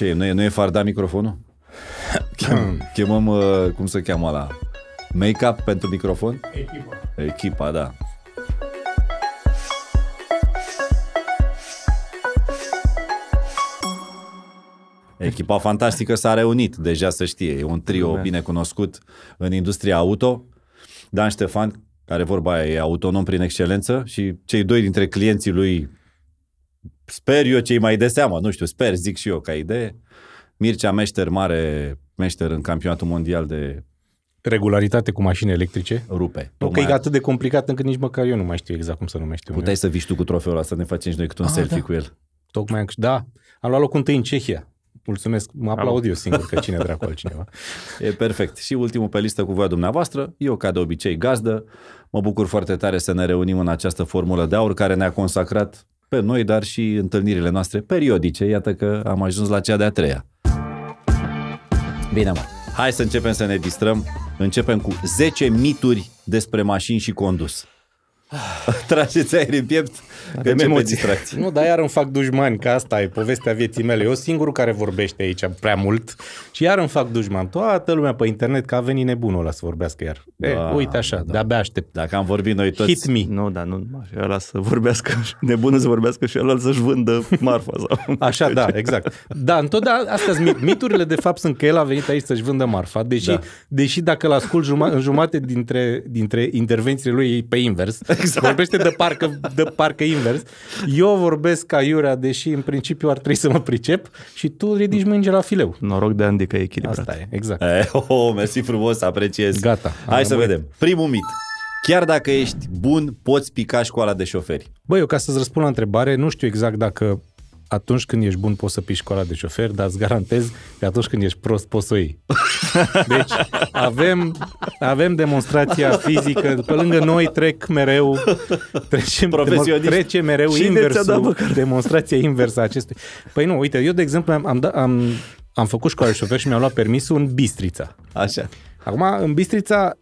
Ce e? Nu e, nu e farda microfonul? Chem, hmm. chemăm, uh, cum se cheamă la make-up pentru microfon? Echipa. Echipa, da. Echipa fantastică s-a reunit, deja să știe. E un trio bine cunoscut în industria auto. Dan Ștefan, care vorba aia e autonom prin excelență și cei doi dintre clienții lui sper eu cei mai de seamă, nu știu, sper, zic și eu ca idee. Mircea Meșter, mare meșter în campionatul mondial de regularitate cu mașini electrice. Rupe. Nu că e atât de complicat încât nici măcar eu nu mai știu exact cum se numește. Puteai eu. să viști tu cu trofeul ăla, să ne facem și noi câte un ah, selfie da. cu el. Tocmai, da. Am luat locul întâi în Cehia. Mulțumesc, mă aplaud eu singur că cine dracu altcineva. E perfect. Și ultimul pe listă cu voia dumneavoastră, eu ca de obicei gazdă. Mă bucur foarte tare să ne reunim în această formulă de aur care ne-a consacrat pe noi, dar și întâlnirile noastre periodice. Iată că am ajuns la cea de-a treia. Bine, mă. Hai să începem să ne distrăm. Începem cu 10 mituri despre mașini și condus. Trageți aer în piept, de ce emoții. Nu, dar iar îmi fac dușmani, că asta e povestea vieții mele. Eu singurul care vorbește aici prea mult și iar îmi fac dușmani. Toată lumea pe internet, că a venit nebunul ăla să vorbească iar. Da, e, uite așa, da. de-abia aștept. Dacă am vorbit noi toți... Hit me. Nu, dar nu, ăla să vorbească, nebunul să vorbească și ăla să-și vândă marfa. Sau așa, da, exact. Da, întotdeauna astea sunt miturile, de fapt, sunt că el a venit aici să-și vândă marfa, deși, da. deși dacă l-ascult juma, în jumate dintre, dintre intervențiile lui pe invers, exact. Vorbește de parcă, de parcă invers. Eu vorbesc ca iurea, deși în principiu ar trebui să mă pricep și tu ridici mâinile la fileu. Noroc de Andy că e echilibrat. Asta e, exact. E, eh, oh, oh, mersi frumos, apreciez. Gata. Hai să vedem. Primul mit. Chiar dacă ești bun, poți pica școala de șoferi. Băi, eu ca să-ți răspund la întrebare, nu știu exact dacă atunci când ești bun poți să piști școala de șofer, dar îți garantez că atunci când ești prost poți să o iei. Deci avem, avem demonstrația fizică, pe lângă noi trec mereu, trecem, trece mereu inversul, demonstrația inversă a acestui. Păi nu, uite, eu de exemplu am, am, am, am făcut școala de șofer și mi-am luat permisul în Bistrița. Așa. Acum, în Bistrița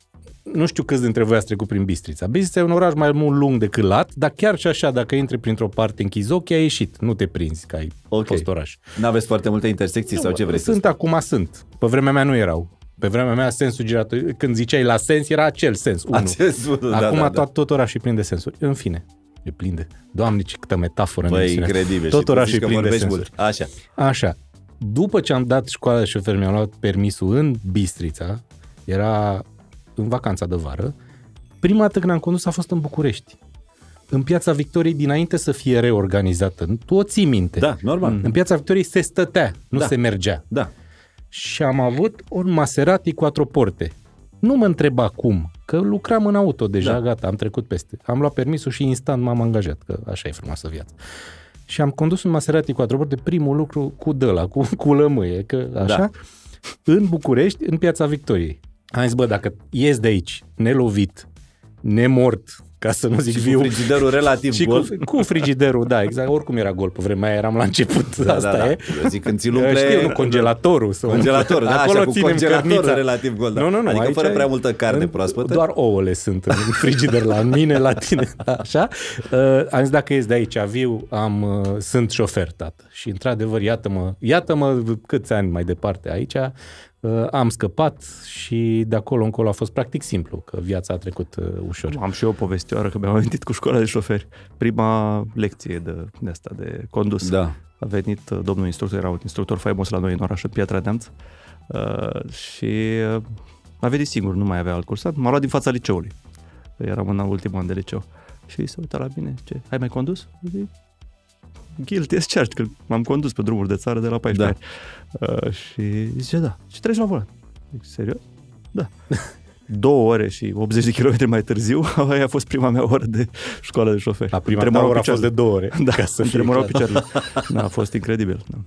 nu știu câți dintre voi ați trecut prin Bistrița. Bistrița e un oraș mai mult lung decât lat, dar chiar și așa, dacă intri printr-o parte închis ochii, ai ieșit. Nu te prinzi că ai okay. fost oraș. N-aveți foarte multe intersecții nu, sau ce vrei Sunt să acum, sunt. Pe vremea mea nu erau. Pe vremea mea sensul giratoriu, când ziceai la sens, era acel sens. Unu. Acel, da, acum da, da. Tot, tot orașul e plin de sensuri. În fine, e plin de... Doamne, ce câtă metaforă. Băi, incredibil. Tot orașul e plin de sensuri. Mult. Așa. Așa. După ce am dat școala de șofer, mi-am luat permisul în Bistrița, era în vacanța de vară, prima dată când am condus a fost în București. În Piața Victoriei, dinainte să fie reorganizată, tu o ții minte. Da, normal. În Piața Victoriei se stătea, nu da. se mergea. Da. Și am avut un Maserati cu atroporte. Nu mă întreba cum, că lucram în auto deja, da. gata, am trecut peste. Am luat permisul și instant m-am angajat, că așa e frumoasă viața. Și am condus un Maserati cu atroporte, primul lucru cu dăla, cu, cu lămâie, că da. așa, da. în București, în Piața Victoriei. Am zis, bă, dacă ies de aici nelovit, nemort, ca să nu zic și viu. cu frigiderul relativ și gol. Cu, cu frigiderul, da, exact. Oricum era gol pe vremea eram la început. Da, da asta da, da. e. Eu zic când ți Știu, nu, congelatorul. Sau congelator, da, Acolo așa, cu congelatorul cărnița. relativ gol. Da. Nu, nu, nu. Adică fără prea multă carne în, proaspătă. Doar ouăle sunt în frigider la mine, la tine, da, așa. Uh, am zis, dacă ești de aici viu, am, uh, sunt șofer, tată. Și într-adevăr, iată-mă, iată-mă câți ani mai departe aici, Uh, am scăpat și de acolo încolo a fost practic simplu, că viața a trecut uh, ușor. Am și eu o povestioară, că mi-am amintit cu școala de șoferi. Prima lecție de, de asta, de condus. Da. A venit uh, domnul instructor, era un instructor faimos la noi în oraș, în Piatra Neamț, uh, și a venit singur, nu mai avea alt cursant, m-a luat din fața liceului. Eram în ultimul an de liceu. Și se uita la mine, ce, ai mai condus? Zic, guilty as charged, că m-am condus pe drumuri de țară de la 14 da. ani. Uh, și zice, da, și treci la volan. Zic, serios? Da. două ore și 80 de kilometri mai târziu, aia a fost prima mea oră de școală de șofer. La prima mea oră a fost de două ore. Da, ca să tremurau picioarele. Da, a fost incredibil. Da.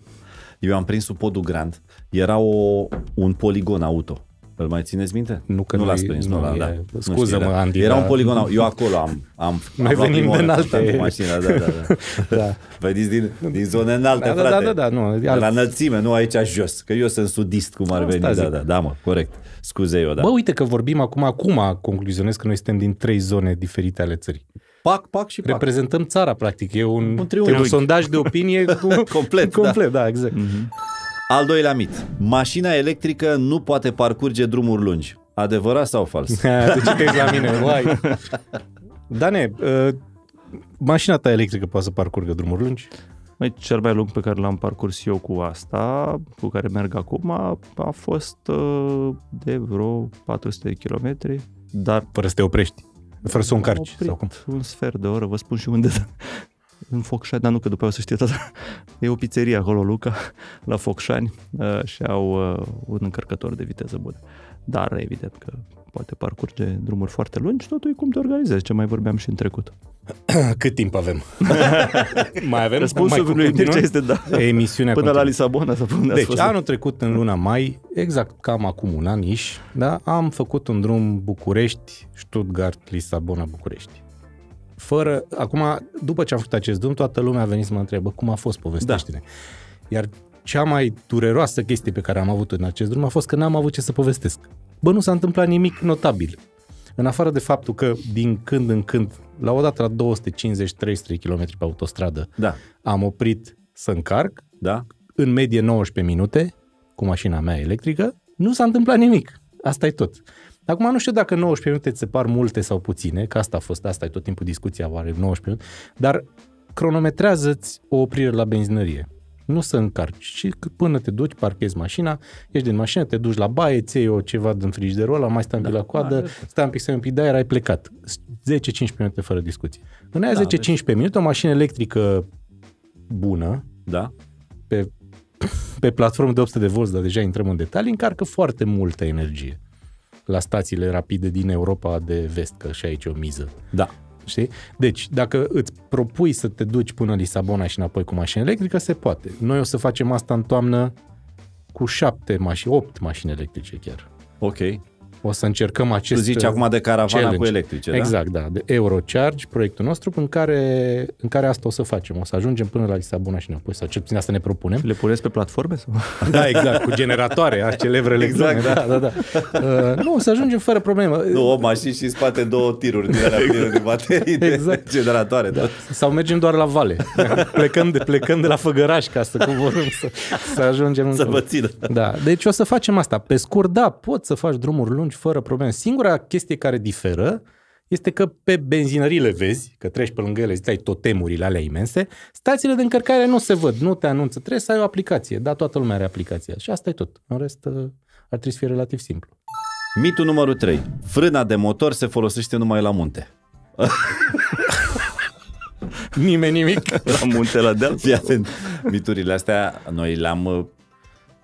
Eu am prins sub podul Grand. Era o, un poligon auto. Îl mai țineți minte? Nu că nu l-ați prins, nu, nu, e, da. Scuză-mă, era. Andy. Era un da. poligonal. Eu acolo am... am Noi am venim din alte... Mașina, da, da, da. da. Veniți da. păi din, din zone înalte, da, da, frate. Da, da, da, nu. De la înălțime, nu aici jos. Că eu sunt sudist, cum ar veni. Da, da, da, mă, corect. Scuze eu, da. Bă, uite că vorbim acum, acum concluzionez că noi suntem din trei zone diferite ale țării. Pac, pac și pac. Reprezentăm țara, practic. E un, un, un sondaj de opinie cu... complet. Complet, da, exact. Mm-hmm. Al doilea mit. Mașina electrică nu poate parcurge drumuri lungi. Adevărat sau fals? Te citești la mine, uai. Dane, uh, mașina ta electrică poate să parcurgă drumuri lungi? Măi, cel mai lung pe care l-am parcurs eu cu asta, cu care merg acum, a, a fost uh, de vreo 400 de kilometri. Dar... Fără să te oprești. Fără să o încarci. sau cum? un sfert de oră, vă spun și unde, în Focșani, dar nu că după aia o să știe toată. e o pizzerie acolo, Luca, la Focșani uh, și au uh, un încărcător de viteză bună. Dar evident că poate parcurge drumuri foarte lungi, totul e cum te organizezi, ce mai vorbeam și în trecut. Cât timp avem? mai avem? Răspunsul mai lui ce este da. Emisiunea Până continuă. la Lisabona să pun Deci, anul trecut, în luna mai, exact cam acum un an iși, da, am făcut un drum București, Stuttgart, Lisabona, București fără... Acum, după ce am făcut acest drum, toată lumea a venit să mă întrebă cum a fost, povestește-ne. Da. Iar cea mai dureroasă chestie pe care am avut-o în acest drum a fost că n-am avut ce să povestesc. Bă, nu s-a întâmplat nimic notabil. În afară de faptul că din când în când, la o dată la 250-300 km pe autostradă, da. am oprit să încarc, da. în medie 19 minute, cu mașina mea electrică, nu s-a întâmplat nimic. Asta e tot. Acum nu știu dacă 19 minute ți se par multe sau puține, că asta a fost, asta e tot timpul discuția, oare 19 minute, dar cronometrează-ți o oprire la benzinărie. Nu să încarci, și până te duci, parchezi mașina, ieși din mașină, te duci la baie, ți o ceva din frigiderul ăla, mai stai da, la coadă, da, stai un pic, stai un pic, de aer, ai plecat. 10-15 minute fără discuții. În aia da, 10-15 deci- minute, o mașină electrică bună, da. pe, pe platformă de 800 de volți, dar deja intrăm în detalii, încarcă foarte multă energie la stațiile rapide din Europa de vest, că și aici o miză. Da. Știi? Deci, dacă îți propui să te duci până Lisabona și înapoi cu mașină electrică, se poate. Noi o să facem asta în toamnă cu șapte mașini, opt mașini electrice chiar. Ok o să încercăm acest Tu zici uh, acum de caravana challenge. cu electrice, da? Exact, da? de Eurocharge, proiectul nostru, în care, în care asta o să facem. O să ajungem până la Lisabona și înapoi, sau cel puțin asta ne propunem. Și le puneți pe platforme? Sau? Da, exact, cu generatoare, a celebrele. Exact, da, da, da. Uh, nu, o să ajungem fără problemă. o mașină și în spate două tiruri din alea exact. de baterii, de exact. generatoare. Da. da. Sau mergem doar la vale. plecăm, de, plecăm de la Făgăraș ca să coborâm, să, să ajungem. Să vă țină. Da, deci o să facem asta. Pe scurt, da, poți să faci drumuri lungi ajungi fără probleme. Singura chestie care diferă este că pe benzinările vezi, că treci pe lângă ele, stai totemurile alea imense, stațiile de încărcare nu se văd, nu te anunță, trebuie să ai o aplicație, da, toată lumea are aplicația și asta e tot. În rest, uh, ar trebui să fie relativ simplu. Mitul numărul 3. Frâna de motor se folosește numai la munte. Nimeni nimic. La munte, la deal. Fii atent. Miturile astea noi le-am uh,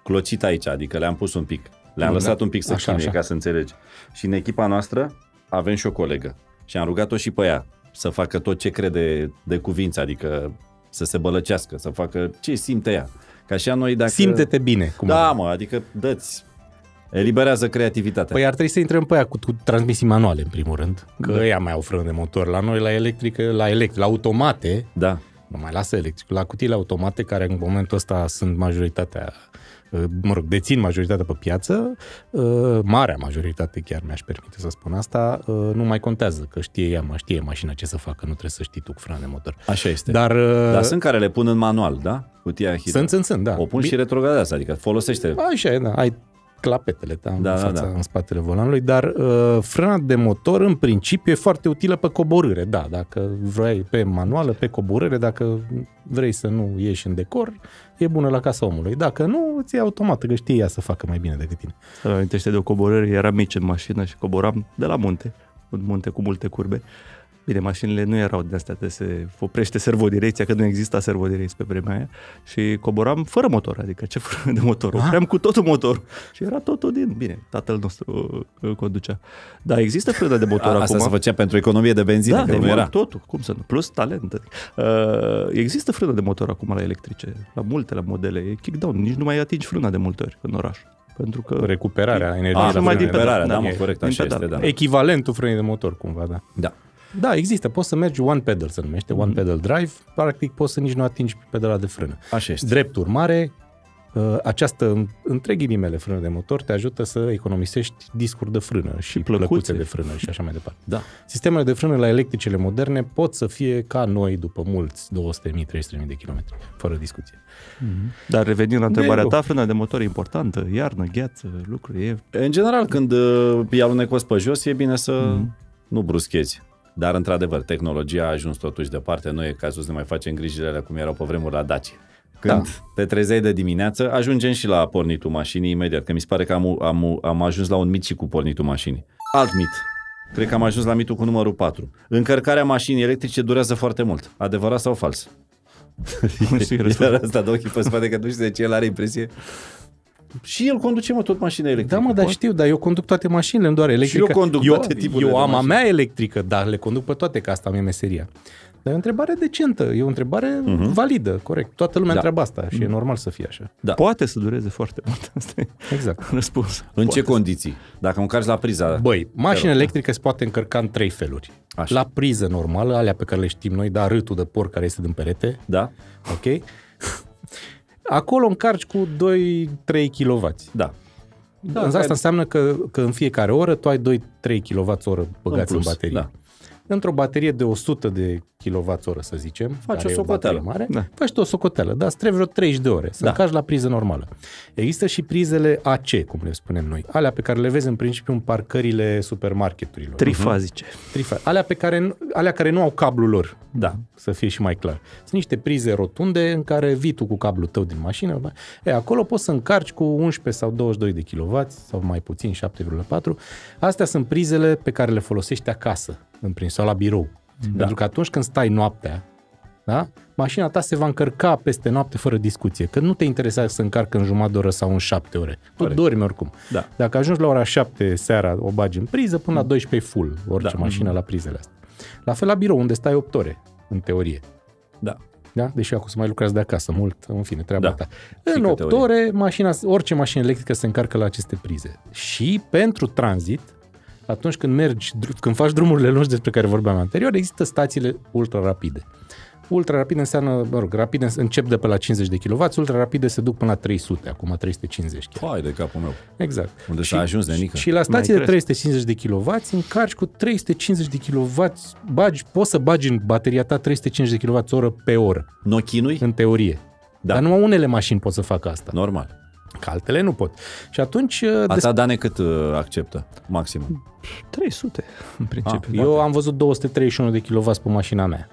clocit aici, adică le-am pus un pic. Le-am da. lăsat un pic să așa, chinuie, așa. ca să înțelegi. Și în echipa noastră avem și o colegă. Și am rugat-o și pe ea să facă tot ce crede de cuvință, adică să se bălăcească, să facă ce simte ea. Ca și noi dacă... Simte-te bine. Cum da, mă, adică dă-ți Eliberează creativitatea. Păi ar trebui să intrăm pe aia cu, cu transmisii manuale, în primul rând. Că da. ea mai au frână de motor la noi, la electrică, la electric, la automate. Da. Nu mai lasă electric, la cutiile automate, care în momentul ăsta sunt majoritatea Uh, mă rog, dețin majoritatea pe piață, uh, marea majoritate chiar mi-aș permite să spun asta, uh, nu mai contează că știe ea, știe mașina ce să facă, nu trebuie să știi tu cu frână motor. Așa este. Dar, Dar sunt care le pun în manual, da? Cutia hidro. Sunt, sunt, sunt, da. O pun și retrogradează, adică folosește. Așa e, da. Ai clapetele da, în, da, da, fața, da, în spatele volanului, dar uh, frâna de motor în principiu e foarte utilă pe coborâre, da, dacă vrei pe manuală, pe coborâre, dacă vrei să nu ieși în decor, e bună la casa omului. Dacă nu, ți e automat, că știe ea să facă mai bine decât tine. Să amintește de o coborâre, eram mici în mașină și coboram de la munte, un munte cu multe curbe. Uh, Bine, mașinile nu erau de astea de se oprește servodirecția, că nu exista servodirecție pe vremea aia și coboram fără motor, adică ce fără de motor, Aha. opream cu totul motor și era totul din, bine, tatăl nostru uh, conducea. Da, există frână de motor A, acum. Asta se făcea pentru economie de benzină, da, că de nu era. totul, cum să nu, plus talent. Adică, uh, există frână de motor acum la electrice, la multe, la modele, e kickdown, nici nu mai atingi frâna de multe ori în oraș pentru că... Recuperarea energiei. Ah, numai Da, da, mă, corect, așa este, da. Echivalentul frânii de motor, cumva, da. Da. Da, există. Poți să mergi one pedal, se numește, one mm-hmm. pedal drive. Practic poți să nici nu atingi pedala de frână. Așa este. Drept urmare, ă, această, între ghilimele, frână de motor te ajută să economisești discuri de frână și, și plăcuțe. plăcuțe de frână și așa mai departe. Da. Sistemele de frână la electricele moderne pot să fie ca noi după mulți 200.000-300.000 de kilometri, fără discuție. Mm-hmm. Dar revenind la întrebarea de ta, frâna de motor e importantă, iarnă, gheață, lucruri e... În general, când e uh, alunecos pe jos, e bine să mm-hmm. nu bruschezi. Dar, într-adevăr, tehnologia a ajuns totuși departe. Nu e cazul să ne mai facem grijile alea cum erau pe vremuri la Daci. Când da. te trezeai de dimineață, ajungem și la pornitul mașinii imediat, că mi se pare că am, am, am ajuns la un mit și cu pornitul mașinii. Alt mit. Cred că am ajuns la mitul cu numărul 4. Încărcarea mașinii electrice durează foarte mult. Adevărat sau fals? Nu știu Iar asta de ochii pe spate, că nu știu de ce el are impresie și el conduce, mă, tot mașina electrică. Da, mă, dar știu, dar eu conduc toate mașinile, nu doar electrică. Și eu conduc eu, toate tipurile Eu am a mea electrică, dar le conduc pe toate, că asta mi-e meseria. Dar e o întrebare decentă, e o întrebare uh-huh. validă, corect. Toată lumea da. întreabă asta și e mhm. normal să fie așa. Da. Poate să dureze foarte mult, asta e exact. răspuns. În poate. ce condiții? Dacă încarci la priza? Băi, mașina electrică se poate încărca în trei feluri. Așa. La priză normală, alea pe care le știm noi, dar râtul de porc care este din perete. Da. Ok? Acolo încarci cu 2-3 kW. Da. Da, asta ai... înseamnă că, că în fiecare oră tu ai 2-3 kWh băgați în, plus, în baterie. Da. Într-o baterie de 100 de kWh, să zicem, faci o socoteală. Mare, da. Faci tu o socoteală, dar îți trebuie vreo 30 de ore să da. încași la priză normală. Există și prizele AC, cum le spunem noi, alea pe care le vezi în principiu în parcările supermarketurilor. Trifazice. Mhm. Trifazice. alea, pe care, alea care nu au cablul lor, da, să fie și mai clar. Sunt niște prize rotunde în care vii tu cu cablul tău din mașină, e, acolo poți să încarci cu 11 sau 22 de kW sau mai puțin 7,4. Astea sunt prizele pe care le folosești acasă, în prins sau la birou. Da. Pentru că atunci când stai noaptea, da? mașina ta se va încărca peste noapte fără discuție, că nu te interesează să încarcă în jumătate de oră sau în șapte ore. Tu Pare. dormi oricum. Da. Dacă ajungi la ora șapte seara, o bagi în priză, până la 12 mm. full, orice da. mașină mm-hmm. la prizele astea. La fel la birou, unde stai 8 ore, în teorie. Da. Da? Deși acum să mai lucrați de acasă mult, în fine, treaba da. ta. În 8 teorie. ore, mașina, orice mașină electrică se încarcă la aceste prize. Și pentru tranzit, atunci când mergi, când faci drumurile lungi despre care vorbeam anterior, există stațiile ultra rapide. Ultra rapide înseamnă, mă rog, rapide încep de pe la 50 de kW, ultra rapide se duc până la 300, acum 350 kW. Hai de capul meu. Exact. Unde și, s-a ajuns de nică. Și la stații de 350 de kW încarci cu 350 de kW, bagi, poți să bagi în bateria ta 350 de oră pe oră. Nu chinui? În teorie. Da. Dar numai unele mașini pot să facă asta. Normal. Că altele nu pot. Și atunci... Uh, A ta, Dane, cât uh, acceptă maximum? 300, în principiu. A, ah, eu am văzut 231 de kW pe mașina mea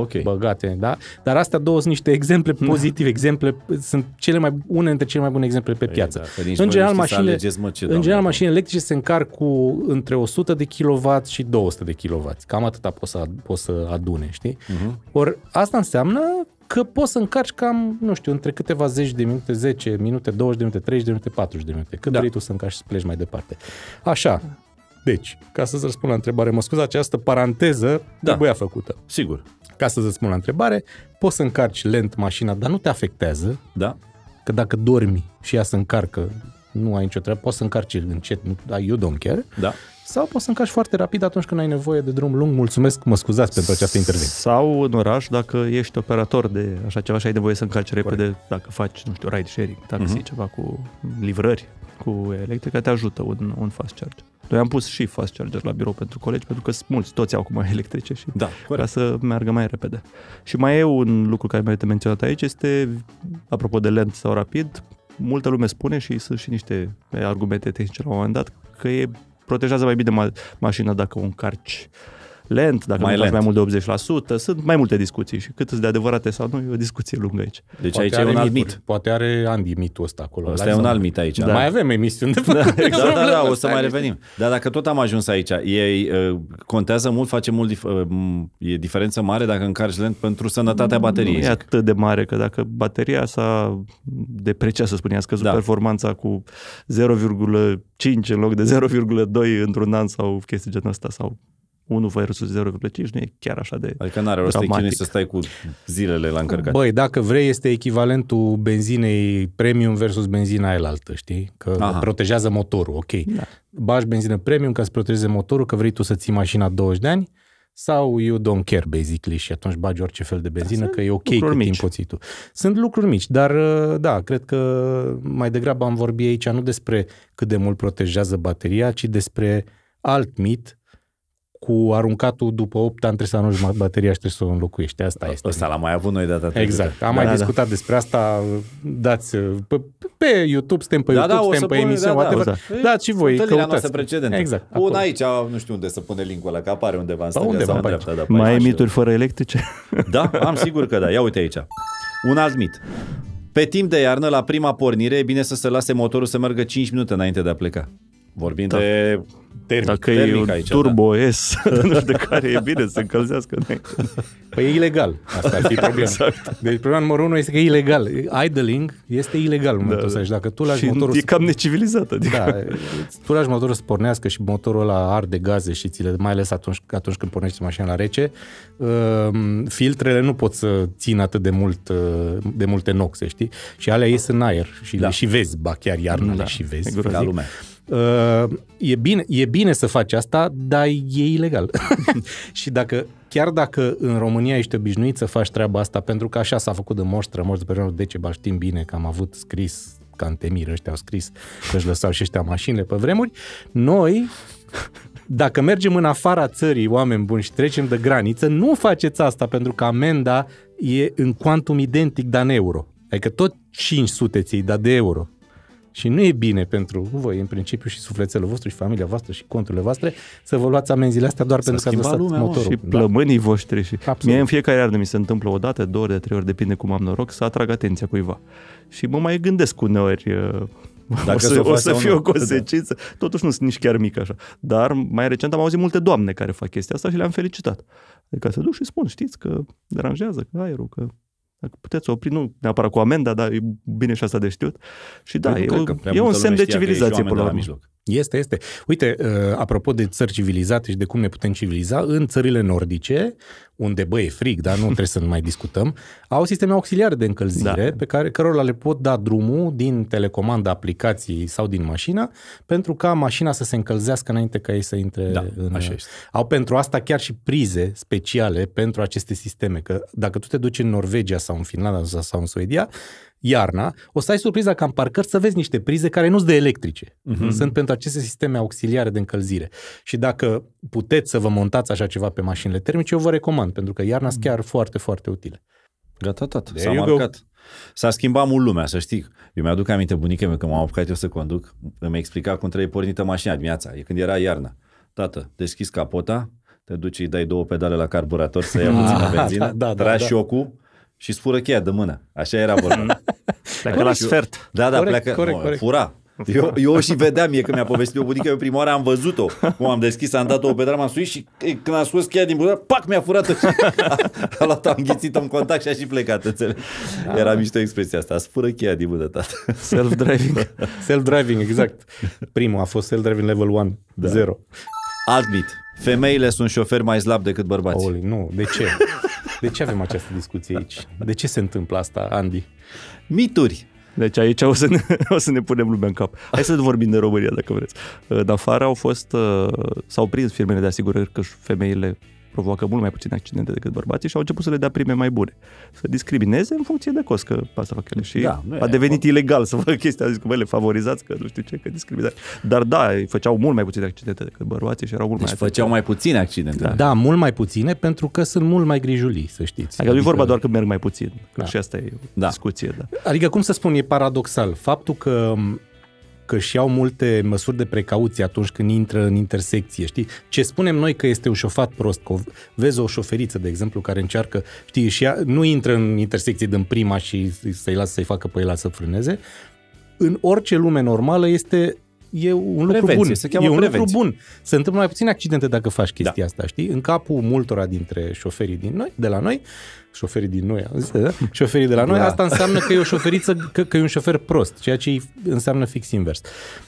okay. băgate. Da? Dar astea două sunt niște exemple pozitive, exemple, sunt cele mai, unele dintre cele mai bune exemple pe piață. Ei, da, în general, mașinile, alegeți, mă, în general, mașinile electrice se încarc cu între 100 de kW și 200 de kW. Cam atâta poți să, poți să adune, știi? Uh-huh. Mhm. Ori asta înseamnă că poți să încarci cam, nu știu, între câteva zeci de minute, 10 minute, 20 de minute, 30 de minute, 40 de minute, cât da. vrei tu să încarci și să pleci mai departe. Așa, deci, ca să-ți răspund la întrebare, mă scuz, această paranteză da. trebuia făcută. Sigur. Ca să-ți răspund la întrebare, poți să încarci lent mașina, dar nu te afectează. Da. Că dacă dormi și ea se încarcă, nu ai nicio treabă, poți să încarci încet, nu, eu you don't care. Da sau poți să încași foarte rapid atunci când ai nevoie de drum lung. Mulțumesc, mă scuzați pentru această intervenție. Sau în oraș, dacă ești operator de așa ceva și ai nevoie să încarci repede, dacă faci, nu știu, ride sharing, taxi, mhm. uh-huh. ceva cu livrări, cu electrică, te ajută un, un fast charger. Noi am pus și fast charger la birou pentru colegi, pentru că mulți, toți au acum electrice și da, corect. ca să meargă mai repede. Și mai e un lucru care merită menționat aici, este, apropo de lent sau rapid, multă lume spune și sunt și niște argumente tehnice la un moment dat, că e protejează mai bine ma- mașina dacă o încarci lent, dacă mai, nu lent. mai mult de 80%, sunt mai multe discuții și cât sunt de adevărate sau nu, e o discuție lungă aici. Deci poate aici e un alt mit. Poate are Andy mitul ăsta acolo. Asta e un alt mit aici. Da. Mai avem emisiuni de Da, exact. da, da, da, o să mai revenim. Dar dacă tot am ajuns aici, e, uh, contează mult, face mult, dif- uh, e diferență mare dacă încarci lent pentru sănătatea mm, bateriei. Nu e atât de mare, că dacă bateria s-a depreciat, să spunem, a scăzut da. performanța cu 0,5 în loc de 0,2 într-un an sau chestii genul ăsta, sau 1 versus 0,5 nu e chiar așa de Adică n-are rost dramatic. să să stai cu zilele la încărcare. Băi, dacă vrei, este echivalentul benzinei premium versus benzina altă, știi? Că Aha. protejează motorul, ok. Da. Bași benzină premium ca să protejeze motorul, că vrei tu să ții mașina 20 de ani, sau you don't care, basically, și atunci bagi orice fel de benzină, da, că e ok cât mici. timp tu. Sunt lucruri mici, dar uh, da, cred că mai degrabă am vorbit aici nu despre cât de mult protejează bateria, ci despre alt mit cu aruncatul după 8 ani trebuie să anunci bateria și trebuie să o înlocuiești. Asta o, este. Asta l-am mai avut noi data trecută. Exact. Am da, mai da, da. discutat da. despre asta. Dați uh, pe, pe YouTube, suntem pe da, da YouTube, da, suntem pe emisiune, da, da, Da, da. Dați și voi, căutați. noastre precedente. Exact. Pun aici, nu știu unde să pune linkul ăla, că apare undeva în da, stânga undeva, sau în dreapta. Da, mai emituri păi fără electrice? Da, am sigur că da. Ia uite aici. Un alt mit. Pe timp de iarnă, la prima pornire, e bine să se lase motorul să meargă 5 minute înainte de a pleca. Vorbim da. de termic, Dacă termic e aici, da. Turbo da. S, nu știu de care e bine să încălzească. Păi e ilegal. Asta ar fi exact. problema. exact. Deci problema numărul unu este că e ilegal. Idling este ilegal în momentul da. ăsta. Da. dacă tu lași și motorul... E cam necivilizat. Adică. Da, tu lași motorul să pornească și motorul ăla arde gaze și ți le, mai ales atunci, atunci când pornești mașina la rece, um, filtrele nu pot să țină atât de mult uh, de multe noxe, știi? Și alea ies în aer și da. le și vezi, ba chiar iarna da. le și vezi. Da. Lumea. Uh, e, bine, e bine să faci asta, dar e ilegal. și dacă, chiar dacă în România ești obișnuit să faci treaba asta, pentru că așa s-a făcut de moștră, moștră de pe de ce știm bine că am avut scris Cantemir, ăștia au scris că își lăsau și ăștia mașinile pe vremuri, noi, dacă mergem în afara țării, oameni buni, și trecem de graniță, nu faceți asta pentru că amenda e în quantum identic, dar în euro. Adică tot 500 ți dar de euro. Și nu e bine pentru voi, în principiu, și sufletele vostru, și familia voastră, și conturile voastre, să vă luați amenziile astea doar S-a pentru că ați lăsat lumea, motorul. Și da. plămânii voștri. Și... Absolut. Mie în fiecare iarnă mi se întâmplă o dată, două ori, de trei ori, depinde cum am noroc, să atrag atenția cuiva. Și mă mai gândesc uneori uh, dacă o să, s-o o să fie o consecință. Da. Totuși nu sunt nici chiar mic așa. Dar mai recent am auzit multe doamne care fac chestia asta și le-am felicitat. Adică să duc și spun, știți că deranjează, că aerul, că dacă puteți opri, nu neapărat cu amenda, dar e bine și asta de știut. Și da, păi e, că e un semn de civilizație până la urmă. mijloc. Este, este. Uite, uh, apropo de țări civilizate și de cum ne putem civiliza, în țările nordice, unde, băi, e frig, dar nu trebuie să nu mai discutăm, au sisteme auxiliare de încălzire da. pe care cărora le pot da drumul din telecomanda aplicații sau din mașină pentru ca mașina să se încălzească înainte ca ei să intre da, în... Așa este. Au pentru asta chiar și prize speciale pentru aceste sisteme, că dacă tu te duci în Norvegia sau în Finlanda sau în Suedia, iarna, o să ai surpriza ca în parcări să vezi niște prize care nu sunt de electrice. Uh-huh. Sunt pentru aceste sisteme auxiliare de încălzire. Și dacă puteți să vă montați așa ceva pe mașinile termice, eu vă recomand, pentru că iarna sunt mhm. chiar foarte, foarte utile. Gata tot, s-a marcat. S-a schimbat mult lumea, să știi. Eu mi-aduc aminte bunica mea, că m-am apucat eu să conduc, îmi explica cum trebuie pornită mașina dimineața, e când era iarna. Tată, deschizi capota, te duci, îi dai două pedale la carburator să ia puțină da, benzină, da, da, tragi da, da. ocul, și îți fură cheia de mână. Așa era vorba. pleacă la sfert. Da, da, corect, pleacă. Corect, no, corect. Fura. Eu, eu și vedeam, e că mi-a povestit o bunică, eu prima oară am văzut-o. Cum am deschis, am dat-o pe drama, am suit și când a scos cheia din buzunar, pac, mi-a furat-o. A, a luat-o, a înghițit în contact și a și plecat, înțeleg. Da. Era mișto expresia asta, spură cheia din mână, tată. Self-driving. self-driving, exact. Primul a fost self-driving level 1, da. 0. Alt beat. Femeile sunt șoferi mai slab decât bărbații. Oli, nu, de ce? De ce avem această discuție aici? De ce se întâmplă asta, Andy? Mituri. Deci aici o să ne, o să ne punem lumea în cap. Hai să vorbim de România, dacă vreți. În afară au fost, uh, s-au prins firmele de asigurări că femeile provoacă mult mai puține accidente decât bărbații și au început să le dea prime mai bune. Să discrimineze în funcție de cost, că asta fac ele. Și da, a devenit e, ilegal să facă chestia, a zis că bă, le favorizați, că nu știu ce, că discriminați. Dar da, făceau mult mai puține accidente decât bărbații și erau mult deci mai făceau mai puține accidente. Da. da, mult mai puține pentru că sunt mult mai grijulii, să știți. Adică, adică... nu e adică- vorba doar că merg mai puțin, că da. și asta e da. discuție. Da. Adică, cum să spun, e paradoxal. Faptul că că și iau multe măsuri de precauție atunci când intră în intersecție, știi? Ce spunem noi că este un șofat prost, că vezi o șoferiță, de exemplu, care încearcă, știi, și ea nu intră în intersecție din prima și să-i lasă să-i facă pe el să frâneze, în orice lume normală este e un lucru prevenție, bun. Se cheamă e un prevenție. lucru bun. Se întâmplă mai puține accidente dacă faci da. chestia da. asta, știi? În capul multora dintre șoferii din noi, de la noi, uh, șoferii din noi, am zis, da? șoferii de la noi, da. asta înseamnă că e o șoferiță, că, că e un șofer prost, ceea ce înseamnă fix invers.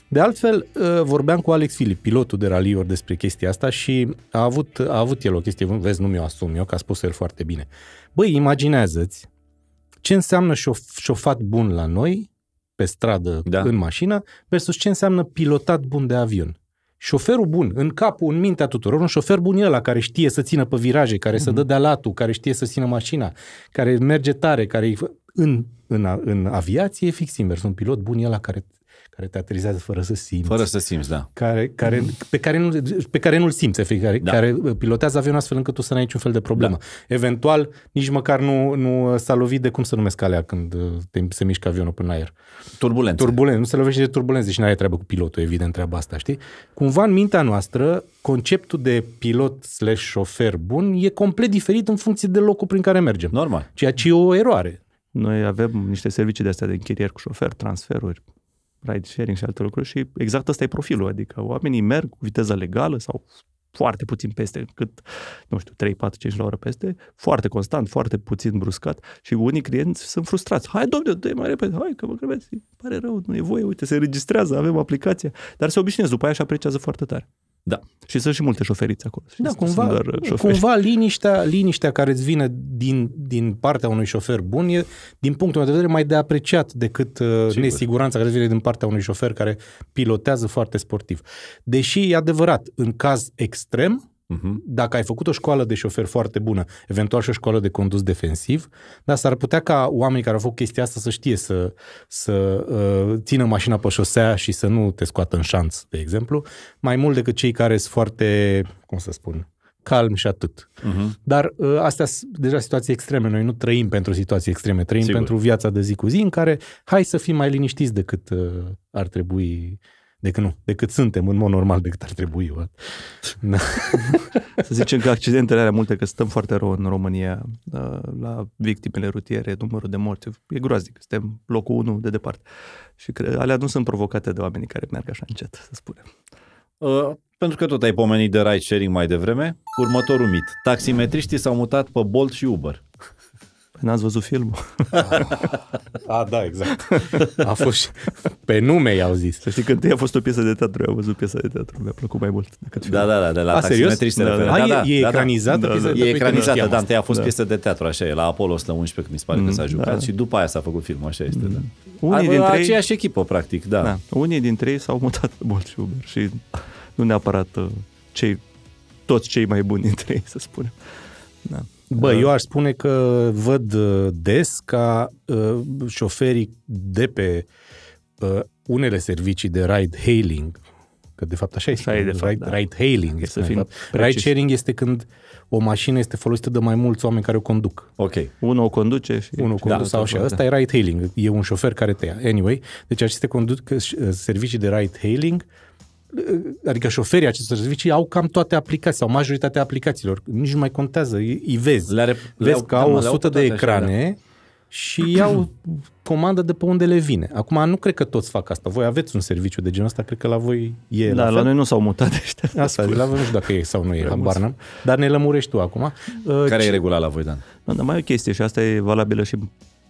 De altfel, uh, vorbeam cu Alex Filip, pilotul de raliuri, despre chestia asta și a avut, a avut el o chestie, vezi, nu mi-o asum eu, că a spus el foarte bine. Băi, imaginează-ți ce înseamnă șof, șofat bun la noi, pe stradă, da. în mașină, versus ce înseamnă pilotat bun de avion șoferul bun, în capul, în mintea tuturor, un șofer bun e la care știe să țină pe viraje, care mm-hmm. să mhm. dă de latul, care știe să țină mașina, care merge tare, care în, în, în aviație e fix invers. Un pilot bun e la care care te aterizează fără să simți. Fără să simți, da. Care, care, pe, care nu, pe care nu-l simți, efectiv, care, da. care uh, pilotează avionul astfel încât tu să n-ai niciun fel de problemă. Da. Eventual, nici măcar nu, nu uh, s-a lovit de cum să numesc alea când uh, te, se mișcă avionul până în aer. Turbulență. Turbulențe, nu se lovește de turbulențe și nu are treabă cu pilotul, evident, treaba asta, știi? Cumva în mintea noastră, conceptul de pilot slash șofer bun e complet diferit în funcție de locul prin care mergem. Normal. Ceea ce e o eroare. Noi avem niște servicii de astea de închirieri cu șofer, transferuri, ride sharing și alte lucruri și exact ăsta e profilul, adică oamenii merg cu viteză legală sau foarte puțin peste, cât, nu știu, 3, 4, 5 la oră peste, foarte constant, foarte puțin bruscat și unii clienți sunt frustrați. Hai, domnule, dă mai repede, hai că vă grăbesc, pare rău, nu e voie, uite, se registrează, avem aplicația, dar se obișnuiesc după aia și apreciază foarte tare. Da. Și sunt și multe șoferiți acolo. Da, cumva, uh, cumva liniștea, liniștea care îți vine din, din partea unui șofer bun e, din punctul meu de vedere, mai de apreciat decât uh, Sigur. nesiguranța care îți vine din partea unui șofer care pilotează foarte sportiv. Deși e adevărat, în caz extrem, Uh-huh. Dacă ai făcut o școală de șofer foarte bună, eventual și o școală de condus defensiv, dar s-ar putea ca oamenii care au făcut chestia asta să știe să, să uh, țină mașina pe șosea și să nu te scoată în șanț, de exemplu, mai mult decât cei care sunt foarte, cum să spun, calm și atât. Uh-huh. Dar uh, astea sunt deja situații extreme. Noi nu trăim pentru situații extreme, trăim Sigur. pentru viața de zi cu zi în care hai să fim mai liniștiți decât uh, ar trebui Decât nu, decât suntem în mod normal, decât ar trebui. Da. Să zicem că accidentele are multe, că stăm foarte rău în România uh, la victimele rutiere, numărul de morți, e groaznic, suntem locul 1 de departe. Și cred, alea nu sunt provocate de oamenii care merg așa încet, să spunem. Uh, pentru că tot ai pomenit de ride sharing mai devreme, următorul mit. Taximetriștii s-au mutat pe Bolt și Uber. N-ați văzut filmul? A, da, exact. A fost pe nume i-au zis. Să știi că întâi a fost o piesă de teatru, eu am văzut piesa de teatru, mi-a plăcut mai mult decât da, filmul. Da, da, da, de la a, serios? Da, da, da da, da, da, e, ecranizată da, da, E ecranizată, da, întâi a fost da. piesă de teatru, așa e, la Apollo 111, când mi se pare mm, că s-a jucat da. și după aia s-a făcut filmul, așa este, mm. da. Unii dintre ei... Aceeași echipă, practic, da. da. Unii dintre ei s-au mutat mult și Uber și nu neapărat uh, cei, toți cei mai buni dintre ei, să spunem. Da. Bă, eu aș spune că văd uh, des ca uh, șoferii de pe uh, unele servicii de ride hailing, că de fapt așa este, așa e de ride, fapt, ride, da. hailing este, Să ride sharing este când o mașină este folosită de mai mulți oameni care o conduc. Ok. Unul o conduce și... Unul o conduce da, sau așa. Asta da. e ride hailing. E un șofer care te ia. Anyway, deci aceste conduc, servicii de ride hailing uh, adică șoferii acestor servicii au cam toate aplicații sau majoritatea aplicațiilor. Nici nu mai contează, îi vezi. Le are, vezi că au 100 de ecrane așa, da. și iau comandă de pe unde le vine. Acum nu cred că toți fac asta. Voi aveți un serviciu de genul ăsta, cred că la voi e. Da, la, la noi nu s-au mutat ăștia. Asta, la voi nu știu dacă e sau nu e, habar n-am. Dar ne lămurești tu acum. Care ă, Ce... e regulat la voi, Dan? Da, dar mai e o chestie și asta e valabilă și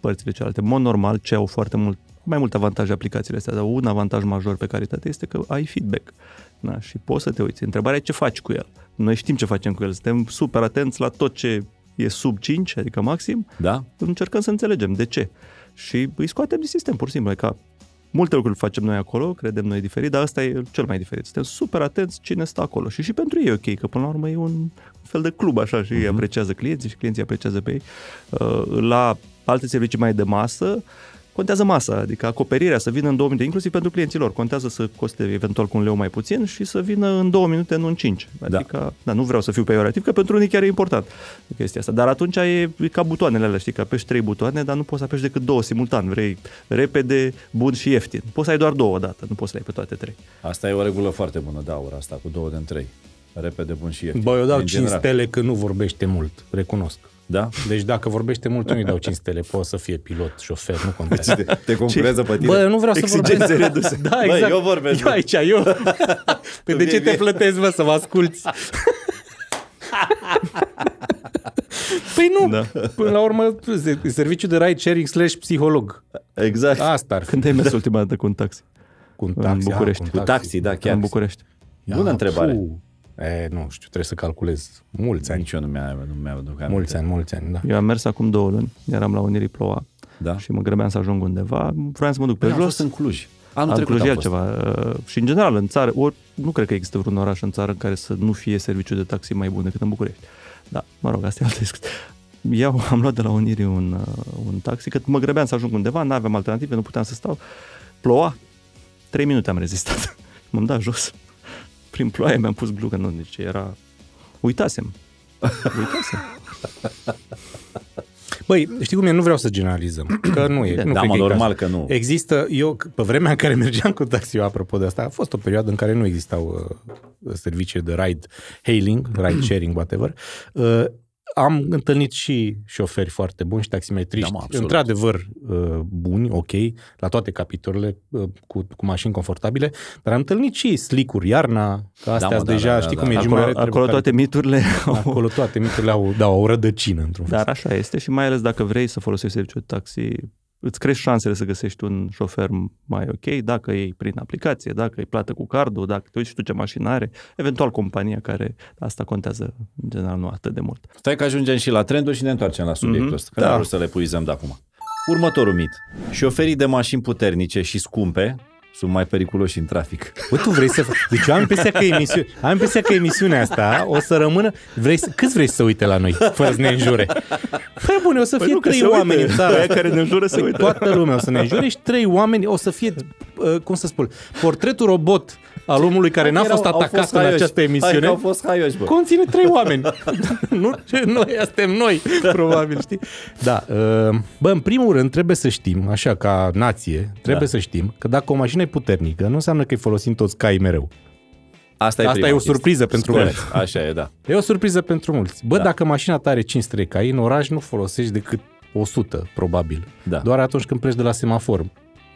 părțile celelalte. În mod normal, ce au foarte mult mai multe avantaje aplicațiile astea, dar un avantaj major pe calitate este că ai feedback. Na, da, și poți să te uiți. Întrebarea e ce faci cu el. Noi știm ce facem cu el, suntem super atenți la tot ce e sub 5, adică maxim. Da. Încercăm să înțelegem de ce. Și îi scoatem din sistem, pur și simplu. Ca adică multe lucruri facem noi acolo, credem noi diferit, dar asta e cel mai diferit. Suntem super atenți cine stă acolo. Și și pentru ei e ok, că până la urmă e un fel de club așa și uh-huh. apreciază clienții și clienții apreciază pe ei. Uh, la alte servicii mai de masă, uh, contează masa, adică acoperirea să vină în 2 minute, inclusiv pentru clienții lor. Contează să coste eventual cu un leu mai puțin și să vină în 2 minute, nu în 5. Da. Adică, da. da nu vreau să fiu peiorativ, că pentru unii chiar e important chestia asta. Dar atunci e ca butoanele alea, știi, că apeși 3 butoane, dar nu poți să apeși decât două simultan. Vrei repede, bun și ieftin. Poți să ai doar două odată, nu poți să le ai pe toate trei. Asta e o regulă foarte bună, da, ora asta, cu două din trei. Repede, bun și ieftin. Bă, eu dau 5 stele că nu vorbește mult, recunosc. Da? Deci dacă vorbește mult, nu-i dau cinstele. stele, poate să fie pilot, șofer, nu contează. te, te concurează pe tine. Bă, nu vreau Exigențe să vorbesc. reduse. Da, Bă, exact. eu vorbesc. Eu aici, eu. Păi de ce te plătesc, mă, să mă asculți? Păi nu, da. până la urmă, serviciu de ride sharing slash psiholog. Exact. Asta ar fi. Când ai mers ultima dată cu un taxi? Cu un taxi, în București. A, ah, cu, un taxi. cu taxi, da, chiar. În București. Ia, Bună întrebare. Puh. E, nu știu, trebuie să calculez. Mulți ani. Nici eu nu mi a nu mi-a aminte. Mulți ani, mulți ani, da. Eu am mers acum două luni, eram la Unirii Ploua da. și mă grăbeam să ajung undeva. Vreau să mă duc pe păi jos. în Cluj. Anul am Cluj am ceva. Uh, și în general, în țară, ori, nu cred că există vreun oraș în țară în care să nu fie serviciu de taxi mai bun decât în București. Da, mă rog, asta e altă discuție. Eu am luat de la Unirii un, uh, un taxi, că mă grăbeam să ajung undeva, nu aveam alternative, nu puteam să stau. Ploua, trei minute am rezistat. M-am dat jos prin ploaie mi-am pus nu? deci era... Uitasem. Uitasem. Băi, știi cum e? Nu vreau să generalizăm, că nu e. Da, nu da, mă, normal că, că nu. Există, eu, pe vremea în care mergeam cu taxiul, apropo de asta, a fost o perioadă în care nu existau uh, servicii de ride hailing, ride sharing, whatever. Uh, am întâlnit și șoferi foarte buni și taximetriști, da, într-adevăr uh, buni, ok, la toate capitolele, uh, cu, cu mașini confortabile, dar am întâlnit și slicuri iarna, că da, astea da, mă, da, deja, da, da, știi da, cum da. e, acolo, acolo care... toate miturile au... Acolo toate miturile au, da, o rădăcină, într-un fel. Dar așa este și mai ales dacă vrei să folosești serviciul taxi îți crești șansele să găsești un șofer mai ok dacă e prin aplicație, dacă e plată cu cardul, dacă te uiți și tu ce mașină are, eventual compania care asta contează în general nu atât de mult. Stai că ajungem și la trendul și ne întoarcem la subiectul mm-hmm. ăsta, că da. nu să le puizăm de acum. Următorul mit. Șoferii de mașini puternice și scumpe sunt mai periculoși în trafic. Bă, tu vrei să... Deci eu am impresia că, emisiune, am impresia că emisiunea asta o să rămână... Vrei să... Câți vrei să uite la noi, fără să ne înjure? Păi bune, o să păi fie trei oameni uite. în țara care ne înjură să păi uite. Toată lumea o să ne înjure și trei oameni o să fie, uh, cum să spun, portretul robot al omului care n-a fost atacat fost în această emisiune. Hai, au fost haioși, bă. Conține trei oameni. nu, noi suntem noi, probabil, știi? Da. Uh, bă, în primul rând, trebuie să știm, așa ca nație, trebuie da. să știm că dacă o mașină puternică, Nu înseamnă că îi folosim toți cai mereu. Asta e, Asta e o surpriză chestie. pentru mulți. Așa e, da. E o surpriză pentru mulți. Bă, da. dacă mașina ta are 500 cai, în oraș nu folosești decât 100, probabil. Da. Doar atunci când pleci de la semafor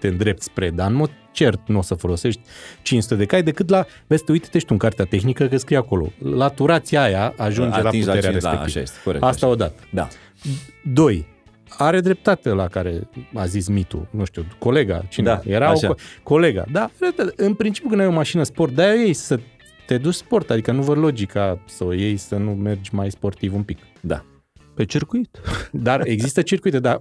te îndrepti spre, dar în mod cert nu o să folosești 500 de cai decât la, vezi, te uite-te și tu în cartea tehnică că scrie acolo. La turația aia ajunge la puterea la da, 5, respectivă. Da, așa este, corect, Asta așa. odată. Da. Doi, are dreptate la care a zis mitul, nu știu, colega, cine da, era așa. o colega. Da, în principiu când ai o mașină sport, de ei să te duci sport, adică nu văd logica să o iei să nu mergi mai sportiv un pic. Da. Pe circuit. Dar există circuite, dar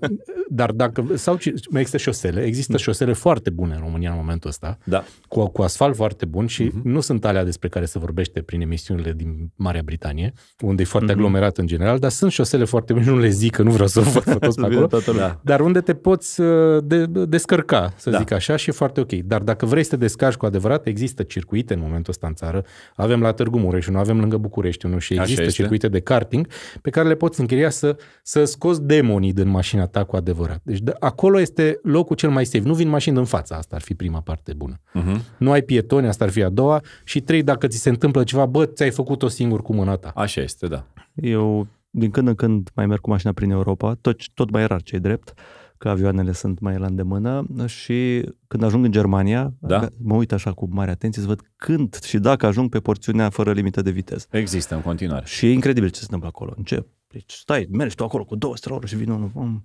dar dacă, sau mai există șosele, există mm. șosele foarte bune în România în momentul ăsta, da. cu, cu asfalt foarte bun și uh-huh. nu sunt alea despre care se vorbește prin emisiunile din Marea Britanie, unde e foarte uh-huh. aglomerat în general, dar sunt șosele foarte bune, nu le zic că nu vreau să văd pe toți pe acolo, da. dar unde te poți uh, de, descărca, să da. zic așa, și e foarte ok. Dar dacă vrei să te descarci cu adevărat, există circuite în momentul ăsta în țară, avem la Târgu Mureș, nu avem lângă București, nu și există circuite de karting pe care le poți închiria să, să scoți demonii din mașina ta cu adevărat adevărat. Deci de, acolo este locul cel mai safe. Nu vin mașini în fața, asta ar fi prima parte bună. Uh-huh. Nu ai pietoni, asta ar fi a doua. Și trei, dacă ți se întâmplă ceva, bă, ți-ai făcut-o singur cu mâna ta. Așa este, da. Eu din când în când mai merg cu mașina prin Europa, tot, tot mai rar cei drept, că avioanele sunt mai la îndemână și când ajung în Germania, da. mă uit așa cu mare atenție să văd când și dacă ajung pe porțiunea fără limită de viteză. Există în continuare. Și e incredibil ce se întâmplă acolo. Încep deci stai, mergi tu acolo cu 200 ore și vine unul, um,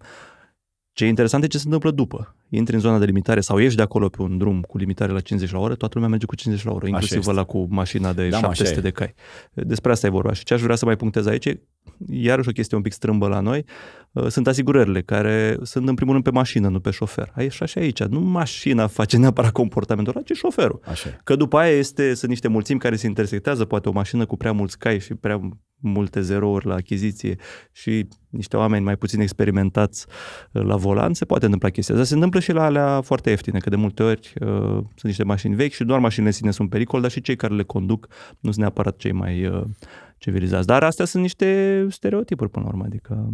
ce e interesant e ce se întâmplă după. Intri în zona de limitare sau ieși de acolo pe un drum cu limitare la 50 la oră, toată lumea merge cu 50 la oră, inclusiv la cu mașina de da, 700 de cai. Despre asta e vorba. Și ce aș vrea să mai punctez aici e iarăși o chestie un pic strâmbă la noi, uh, sunt asigurările care sunt în primul rând pe mașină, nu pe șofer. Așa și aici, nu mașina face neapărat comportamentul ăla, ci șoferul. Așa. Că după aia este, sunt niște mulțimi care se intersectează, poate o mașină cu prea mulți cai și prea multe zerouri la achiziție și niște oameni mai puțin experimentați uh, la volan, se poate întâmpla chestia Dar Se întâmplă și la alea foarte ieftine, că de multe ori uh, sunt niște mașini vechi și doar mașinile sine sunt pericol, dar și cei care le conduc nu sunt neapărat cei mai uh, civilizați. Dar astea sunt niște stereotipuri până la urmă. Adică...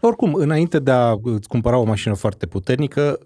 Oricum, înainte de a cumpăra o mașină foarte puternică,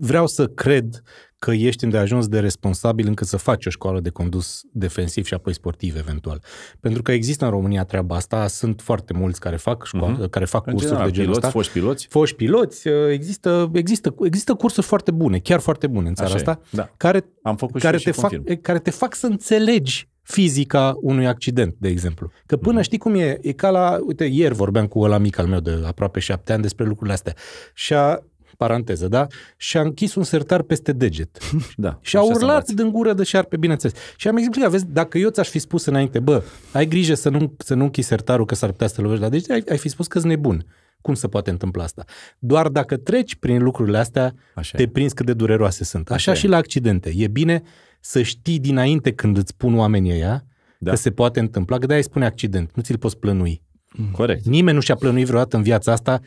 vreau să cred că ești îndeajuns de responsabil încât să faci o școală de condus defensiv și apoi sportiv eventual. Pentru că există în România treaba asta, sunt foarte mulți care fac școală, uh-huh. care fac în cursuri general, de genul ăsta. Foști piloți? Foști piloți, ă, există, există, există cursuri foarte bune, chiar foarte bune în țara Așa asta, da. care, Am făcut care, și te și fac, care te fac să înțelegi fizica unui accident, de exemplu. Că până uh-huh. știi cum e, e ca la, uite, ieri vorbeam cu ăla mic al meu de aproape șapte ani despre lucrurile astea și a paranteză, da? Și a închis un sertar peste deget. Da, și a urlat din gură de șarpe, bineînțeles. Și am explicat, vezi, dacă eu ți-aș fi spus înainte, bă, ai grijă să nu, să nu închizi sertarul că s-ar putea să te lovești la deget, ai, ai fi spus că ești nebun. Cum se poate întâmpla asta? Doar dacă treci prin lucrurile astea, Așa te prinzi cât de dureroase sunt. Așa, Așa și la accidente. E bine să știi dinainte când îți spun oamenii ăia da. că se poate întâmpla, că de-aia îi spune accident, nu ți-l poți plănui. Corect. Nimeni nu și-a plănuit vreodată în viața asta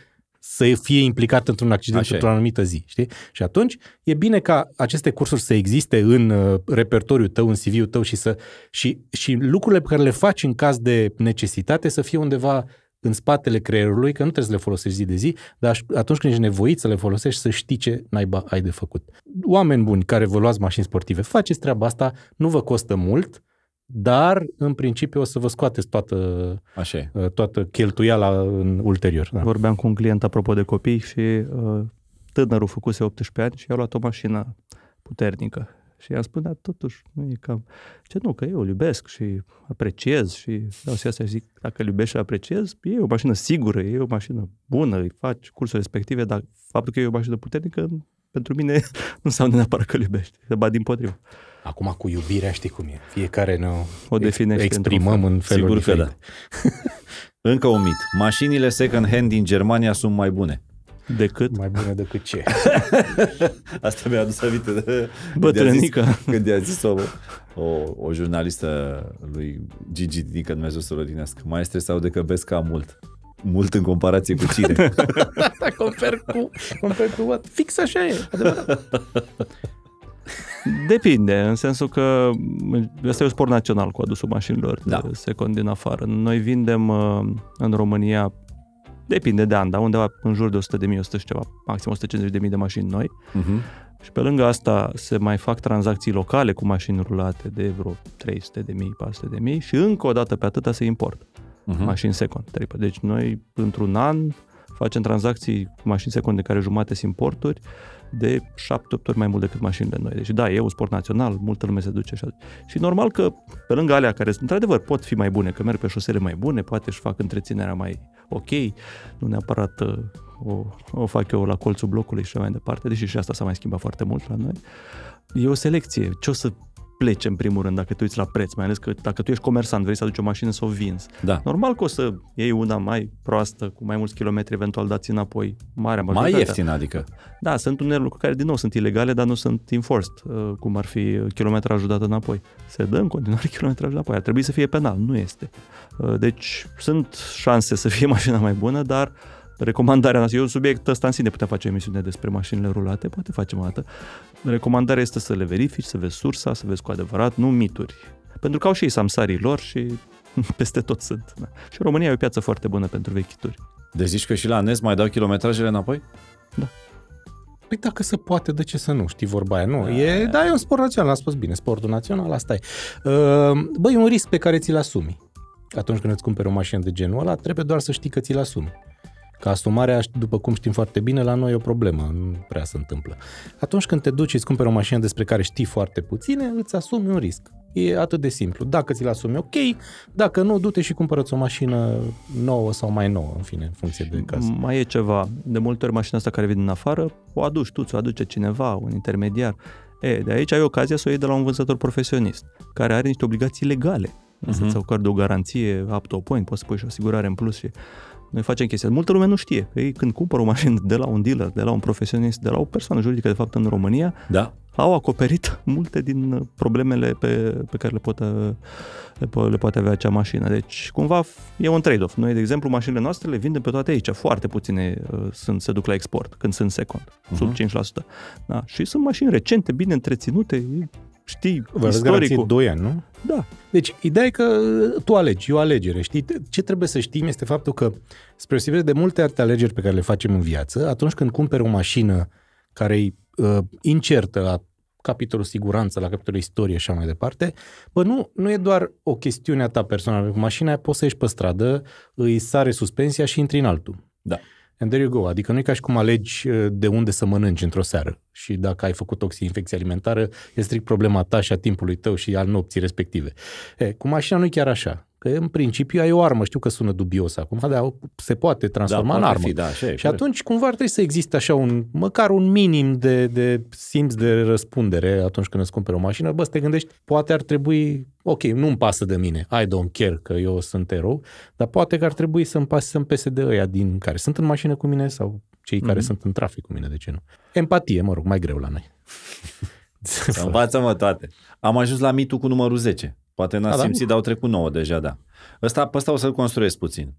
să fie implicat într-un accident Așa într-o anumită zi, știi? Și atunci e bine ca aceste cursuri să existe în uh, repertoriul tău, în CV-ul tău și să și, și lucrurile pe care le faci în caz de necesitate să fie undeva în spatele creierului, că nu trebuie să le folosești zi de zi, dar atunci când ești nevoit să le folosești, să știi ce naiba ai de făcut. Oameni buni care vă luați mașini sportive, faceți treaba asta, nu vă costă mult, dar în principiu o să vă scoateți toată, Așa uh, toată cheltuiala în ulterior. Da. Vorbeam cu un client apropo de copii și uh, tânărul făcuse 18 ani și i-a luat o mașină puternică. Și i-am spus, dar totuși nu e cam... Ce nu, că eu îl iubesc și apreciez și vreau să asta și zic, dacă îl iubești și apreciez, e o mașină sigură, e o mașină bună, îi faci cursuri respective, dar faptul că e o mașină puternică, pentru mine nu înseamnă neapărat că îl iubești, ba din potrivă. Acum cu iubirea știi cum e. Fiecare ne o definește exprimăm în felul Sigur diferit. că da. Încă un mit. Mașinile second-hand din Germania sunt mai bune. Decât? Mai bune decât ce? Asta mi-a adus aminte de... bătrânică. Când i-a zis o, o, o jurnalistă lui Gigi Dică, Dumnezeu să odinească, maestre sau de ca mult mult în comparație cu cine. Compar cu, compar cu what? Fix așa e, adevărat. Depinde, în sensul că mm, ăsta e un sport național cu adusul mașinilor da. de second din afară. Noi vindem uh, în România, depinde de an, dar undeva în jur de 100.000, 100 și ceva, maxim 150.000 de mașini noi. Uh-huh. Și pe lângă asta se mai fac tranzacții locale cu mașini rulate de vreo 300 de mii, 400 de mii și încă o dată pe atâta se import uh-huh. mașini second. Tripă. Deci noi într-un an facem tranzacții cu mașini second de care jumate sunt importuri, de 7-8 ori mai mult decât mașinile noi. Deci da, e un sport național, multă lume se duce așa. Și normal că pe lângă alea care sunt într-adevăr pot fi mai bune, că merg pe șosele mai bune, poate își fac întreținerea mai ok, nu neapărat uh, o, o fac eu la colțul blocului și mai departe, deși și asta s-a mai schimbat foarte mult la noi. E o selecție. Ce o să plece în primul rând dacă te uiți la preț, mai ales că dacă tu ești comersant, vrei să aduci o mașină să o vinzi. Da. Normal că o să iei una mai proastă, cu mai mulți kilometri eventual dați înapoi, marea Mai ieftin, adică. Da, sunt unele lucruri care din nou sunt ilegale, dar nu sunt enforced, uh, cum ar fi kilometrajul dat înapoi. Se dă în continuare kilometrajul înapoi, ar trebui să fie penal, nu este. Uh, deci sunt șanse să fie mașina mai bună, dar Recomandarea noastră, eu subiect ăsta în sine putea face emisiune despre mașinile rulate, poate facem o dată. Recomandarea este să le verifici, să vezi sursa, să vezi cu adevărat, nu mituri. Pentru că au și ei samsarii lor și peste tot sunt. Da. Și România e o piață foarte bună pentru vechituri. Deci zici că și la NES mai dau kilometrajele înapoi? Da. Păi dacă se poate, de ce să nu? Știi vorba aia, nu? Da. E, da, e un sport național, a spus bine, sportul național, asta e. Ă, băi, un risc pe care ți-l asumi. Atunci când îți cumperi o mașină de genul ăla, trebuie doar să știi că ți-l asumi. Că asumarea, după cum știm foarte bine, la noi e o problemă, nu prea se întâmplă. Atunci când te duci și îți cumperi o mașină despre care știi foarte puține, îți asumi un risc. E atât de simplu. Dacă ți-l asumi, ok. Dacă nu, du-te și cumpărăți o mașină nouă sau mai nouă, în fine, în funcție de caz. Mai e ceva. De multe ori mașina asta care vine din afară, o aduci tu, ți-o aduce cineva, un intermediar. E, de aici ai ocazia să o iei de la un vânzător profesionist, care are niște obligații legale. Uh-huh. Să-ți o garanție, up to point, poți să pui și o asigurare în plus și noi facem chestia. Multă lume nu știe. Ei, când cumpără o mașină de la un dealer, de la un profesionist, de la o persoană juridică, de fapt, în România, da. au acoperit multe din problemele pe, pe care le, pot, uh, le, le poate avea acea mașină. Deci, cumva, e un trade-off. Noi, de exemplu, mașinile noastre le vindem pe toate aici. Foarte puține uh, sunt, se duc la export, când sunt second, uh-huh. sub 5%. Mhm. Da. Și sunt mașini recente, bine întreținute, știi Vă istoricul. 2 ani, nu? Da. Deci, ideea e că uh, tu alegi, e o alegere, știi? Ce trebuie să știm este faptul că, spre osebire de multe alte alegeri pe care le facem în viață, atunci când cumperi o mașină care e uh, incertă la capitolul siguranță, la capitolul istorie și așa mai departe, bă, nu, nu e doar o chestiune a ta personală. Cu mașina poți să ieși pe stradă, îi sare suspensia și intri în altul. Da and there you go. Adică nu e ca și cum alegi uh, de unde să mănânci într-o seară. Și dacă ai făcut toxinfecție alimentară, e strict problema ta și a timpului tău și al nopții respective. E, cu mașina nu e chiar așa. Că în principiu ai o armă, știu că sună dubios acum, dar se poate transforma da, în armă. Fi, da, așa e, și atunci cumva ar trebui să existe așa un, măcar un minim de, de simț de răspundere atunci când îți cumperi o mașină. Bă, să te gândești, poate ar trebui, ok, nu-mi pasă de mine, I don't care că eu sunt erou, dar poate că ar trebui să-mi pas, să-mi pese de ăia din care sunt în mașină cu mine sau cei mm-hmm. care mhm. sunt în trafic cu mine, de ce nu? Empatie, mă rog, mai greu la noi. Să învață-mă toate. Am ajuns la mitul cu numărul 10. Poate n-a da, simțit, da. dar au trecut 9 deja, da. Ăsta, pe ăsta o să-l construiesc puțin.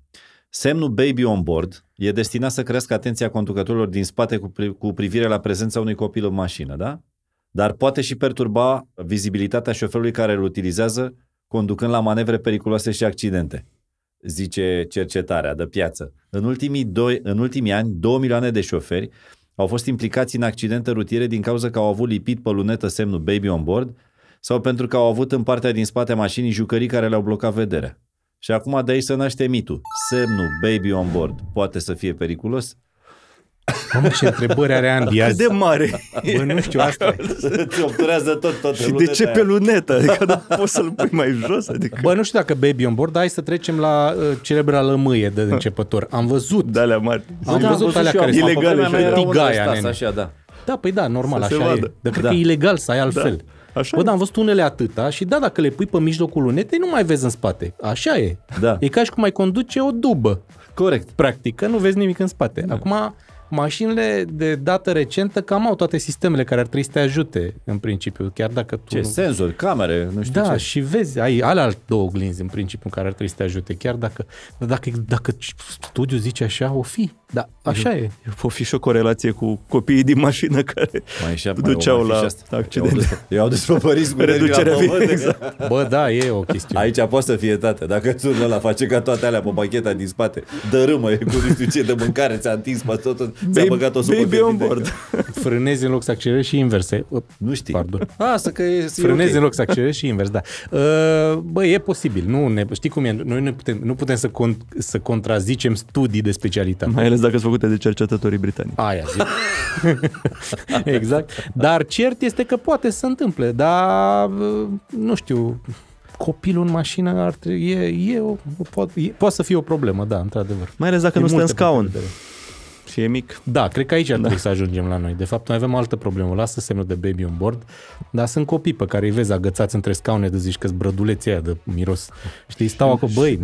Semnul Baby on board e destinat să crească atenția conducătorilor din spate cu, pri- cu privire la prezența unui copil în mașină, da? Dar poate și perturba vizibilitatea șoferului care îl utilizează, conducând la manevre periculoase și accidente, zice cercetarea de piață. În ultimii, doi, în ultimii ani, 2 milioane de șoferi au fost implicați în accidente rutiere din cauza că au avut lipit pe lunetă semnul Baby on board, sau pentru că au avut în partea din spate mașinii jucării care le-au blocat vederea. Și acum de aici se naște mitul. Semnul baby on board poate să fie periculos? Mamă, ce întrebări are Andy azi. Cât de mare. Bă, nu știu asta. Îți obturează tot, tot Și de ce aia. pe lunetă? Adică nu poți să-l pui mai jos? Adică... Bă, nu știu dacă baby on board, dar hai să trecem la uh, celebra lămâie de începător. Am văzut. Da, alea am mari. Am da, văzut, văzut alea care sunt ilegale. Tigaia, așa, da. Da, păi da, normal, să așa e. Dar cred da. că e ilegal să ai da. altfel. Da. Așa Bă, e. dar am văzut unele atâta și da, dacă le pui pe mijlocul lunetei, nu mai vezi în spate. Așa e. Da. E ca și cum mai conduce o dubă. Corect. Practic, că nu vezi nimic în spate. Da. Acum, mașinile de dată recentă cam au toate sistemele care ar trebui să te ajute în principiu, chiar dacă tu... Ce, nu... senzori, camere, nu știu da, ce. și vezi, ai alea două oglinzi în principiu care ar trebui să te ajute, chiar dacă, dacă, dacă studiul zice așa, o fi. Da, așa e. O fi și o corelație cu copiii din mașină care mai așa, duceau mai, la asta. accidente. Eu au desfăpărit cu reducerea vie, pământ, exact. Bă, da, e o chestie. Aici poate să fie tată. Dacă sunt la face ca toate alea pe bacheta din spate, dărâmă e cu nu ce de mâncare, ți-a întins pe tot, ți-a băgat o supă on board. Frânezi în loc să accelerezi și invers. Nu știi. Pardon. Ah, asta că e Frânezi okay. în loc să accelerezi și invers, da. Uh, bă, e posibil. Nu ne, știi cum e? Noi nu putem, nu putem să, con, să contrazicem studii de specialitate. Mai ales dacă sunt făcute de cercetătorii britanici. Aia zic. exact. Dar cert este că poate să întâmple, dar uh, nu știu, copilul în mașină ar trebui, e, e, o, poate, e, poate să fie o problemă, da, într-adevăr. Mai ales dacă e nu stă în scaun. Și e mic. Da, cred că aici ar da. trebui da. să ajungem la noi. De fapt, noi avem altă problemă. Lasă semnul de baby on board, dar sunt copii pe care îi vezi agățați între scaune de zici că-s brăduleții aia de miros. Știi, stau acolo, băi,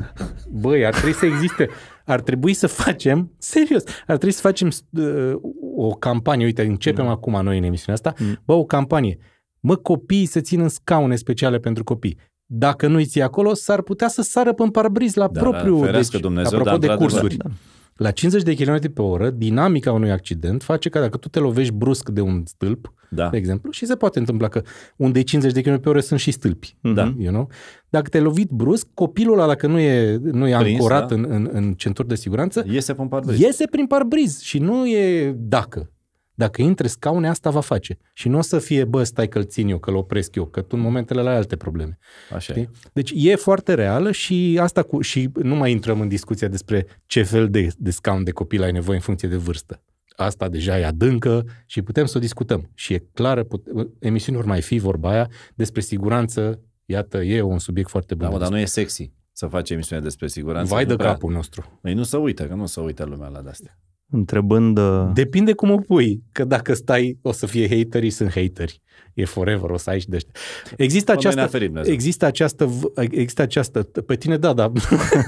băi, ar trebui să existe ar trebui să facem, serios, ar trebui să facem uh, o campanie, uite, începem mm. acum noi în emisiunea asta, mm. bă, o campanie. Mă, copiii să țin în scaune speciale pentru copii. Dacă nu-i ții acolo, s-ar putea să sară pe parbriz la da, da propriu. Da, deci, Dumnezeu, apropo da, de cursuri. Da. La 50 de km pe oră, dinamica unui accident face ca dacă tu te lovești brusc de un stâlp, da. de exemplu, și se poate întâmpla că unde e 50 de km pe oră sunt și stâlpi. Mm-hmm. Da. You know? Dacă te-ai lovit brusc, copilul ăla, dacă nu e, nu e Prins, ancorat da? în, în, în centuri de siguranță, iese prin parbriz. Iese prin parbriz și nu e dacă. Dacă intre scaune, asta va face. Și nu o să fie, bă, stai că-l țin eu, că-l opresc eu, că tu în momentele la alte probleme. Așa e. Deci e foarte reală și asta cu, și nu mai intrăm în discuția despre ce fel de, de scaun de copil ai nevoie în funcție de vârstă asta deja e adâncă și putem să o discutăm. Și e clară, put- emisiunea mai fi vorba aia despre siguranță, iată, e un subiect foarte bun. Da, dar nu e sexy să faci emisiunea despre siguranță. Vai de prea... capul nostru. Ei, păi nu se uită, că nu se uită lumea la de-astea întrebând... Uh, Depinde cum o pui, că dacă stai o să fie hateri, sunt hateri. E forever, o să ai și dește. Există această, ferim, există această, există această, pe tine da, da.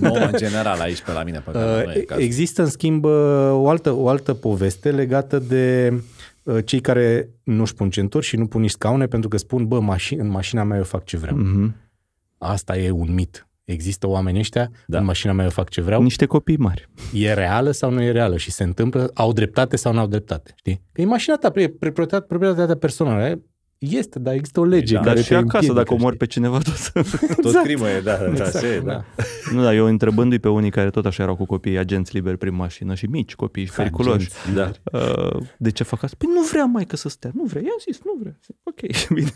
Nu, în general aici pe la mine, pe uh, Există în schimb uh, o altă, o altă poveste legată de uh, cei care nu-și pun centuri și nu pun nici scaune pentru că spun, bă, maș- în mașina mea eu fac ce vreau. Uh-huh. Asta e un mit există oameni ăștia, da. în mașina mea eu fac ce vreau. Niște copii mari. E reală sau nu e reală și se întâmplă, au dreptate sau nu au dreptate, știi? Că e mașina ta, proprietatea ta personală, este, dar există o lege da. care Dar și acasă, împiedică, dacă omori pe cineva, tot, exact. tot crimă e, da. da, exact, se, da. da. Nu, dar eu întrebându-i pe unii care tot așa erau cu copii, agenți liberi prin mașină și mici copii și periculoși, da. Uh, de ce fac asta? Păi nu vrea mai că să stea, nu vrea, i-am zis, nu vrea. Ok, bine,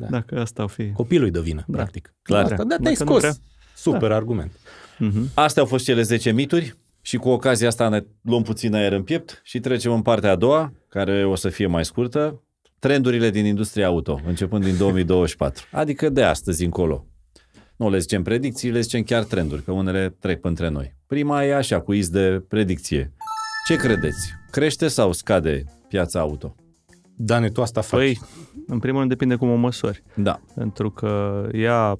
da. dacă asta o fi. Copilul-i de vină, da. practic. Clar. Asta, da, te-ai scos. Super da. argument. Uh-huh. Astea au fost cele 10 mituri și cu ocazia asta ne luăm puțin aer în piept și trecem în partea a doua, care o să fie mai scurtă, trendurile din industria auto, începând din 2024, adică de astăzi încolo. Nu le zicem predicții, le zicem chiar trenduri, că unele trec între noi. Prima e așa, cu iz de predicție. Ce credeți? Crește sau scade piața auto? Dane, tu asta faci. Păi, în primul rând depinde cum o măsori. Da. Pentru că ea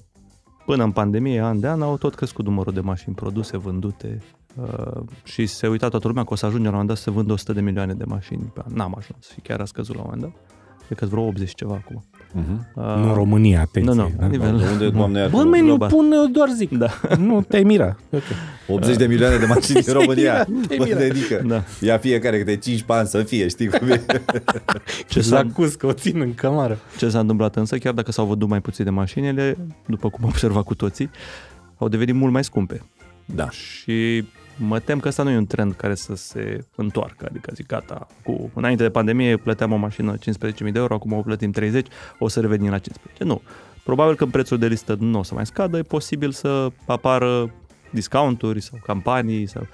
până în pandemie, an de an, au tot crescut numărul de mașini produse, vândute uh, și se uita toată lumea că o să ajungem la un moment dat să vândă 100 de milioane de mașini pe an. N-am ajuns și chiar a scăzut la un moment dat. Cred că vreo 80 ceva acum. Uh-huh. Uh, nu România, atenție. Nu, nu, da, da, nivel... De da. unde, doamne, Bă, mei, nu pun, uh, doar zic. Da. Nu, te mira. Okay. 80 de milioane de mașini în România. Mira, Te dedică. Da. Ia fiecare câte 5 bani să fie, știi cum e. Ce s-a acuz că o țin în camară. Ce s-a întâmplat însă, chiar dacă s-au văzut mai puține mașinile, după cum am observat cu toții, au devenit mult mai scumpe. Da. Și mă tem că asta nu e un trend care să se întoarcă, adică zic gata, cu, înainte de pandemie plăteam o mașină 15.000 de euro, acum o plătim 30, o să revenim la 15. Nu. Probabil că prețul de listă nu o să mai scadă, e posibil să apară discounturi sau campanii sau...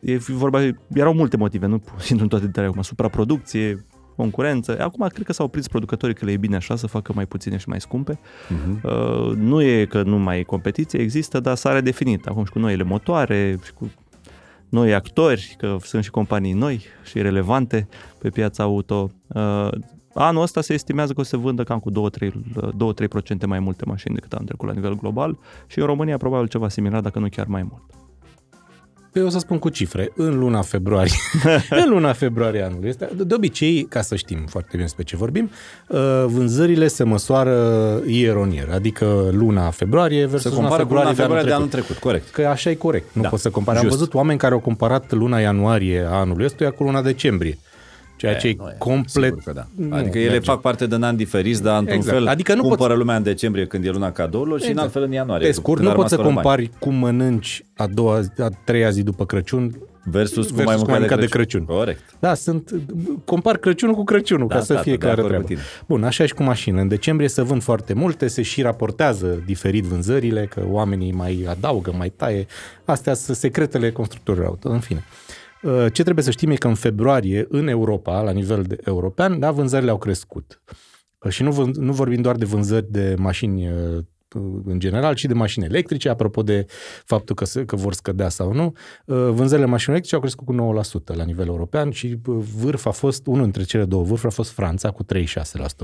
E vorba, erau multe motive, nu sunt în toate detaliile acum, supraproducție, concurență. Acum cred că s-au prins producătorii că le e bine așa să facă mai puține și mai scumpe. Uh-huh. Uh, nu e că nu mai e competiție, există, dar s-a redefinit acum și cu noile motoare și cu noi actori, că sunt și companii noi și relevante pe piața auto. Uh, anul ăsta se estimează că o să vândă cam cu 2-3% uh, mai multe mașini decât anul trecut la nivel global și în România probabil ceva similar, dacă nu chiar mai mult. Păi o să spun cu cifre. În luna februarie, în luna februarie anului este de obicei, ca să știm foarte bine despre ce vorbim, uh, vânzările se măsoară ieronier, adică luna februarie versus se compară luna februarie, de, anul trecut. de anul trecut. Corect. Că așa e corect, nu da. poți să compari. Am văzut oameni care au comparat luna ianuarie a anului ăsta cu luna decembrie. Ceea ce e, e complet... Că da. Adică ele merge. fac parte de an diferit, dar într-un exact. fel adică nu cumpără poți... lumea în decembrie când e luna cadourilor exact. și în exact. alt fel în ianuarie. Pe scurt, nu poți să compari mai. cum mănânci a doua, a treia zi după Crăciun versus cum versus ai mâncat de, de Crăciun. Corect. Da, sunt, compar Crăciunul cu Crăciunul, da, ca să da, fie da, clară treaba. Bun, așa și cu mașină. În decembrie se vând foarte multe, se și raportează diferit vânzările, că oamenii mai adaugă, mai taie. Astea sunt secretele constructorilor auto, în fine. Uh, Uh, ce trebuie să știm e că în februarie, în Europa, la nivel de european, da, vânzările au crescut. Uh, și nu, nu vorbim doar de vânzări de mașini uh, Uh, în general, și de mașini electrice, apropo de faptul că, că vor scădea sau nu. Uh, vânzările mașinilor electrice au crescut cu 9% la nivel european și uh, vârf a fost, unul dintre cele două vârfuri a fost Franța cu 36%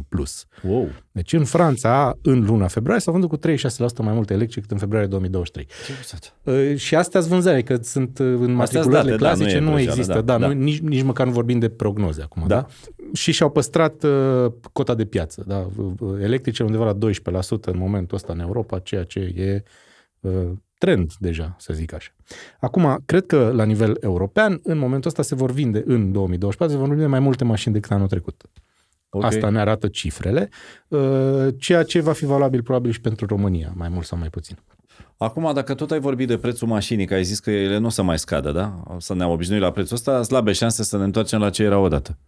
plus. Wow. Deci în Franța, în luna februarie, s-au vândut cu 36% mai multe electrice decât în februarie 2023. Ce Și astea sunt vânzări, că sunt în matriculările date, clasice, da, nu, nu există, da, da, da. Nu, nici, nici măcar nu vorbim de prognoze acum, da? da? și și-au păstrat uh, cota de piață. Da? Electrice undeva la 12% în momentul ăsta în Europa, ceea ce e uh, trend deja, să zic așa. Acum, cred că la nivel european, în momentul ăsta se vor vinde, în 2024, se vor vinde mai multe mașini decât anul trecut. Okay. Asta ne arată cifrele, uh, ceea ce va fi valabil probabil și pentru România, mai mult sau mai puțin. Acum, dacă tot ai vorbit de prețul mașinii, că ai zis că ele nu o să mai scadă, da? O să ne-am obișnuit la prețul ăsta, slabe șanse să ne întoarcem la ce era odată.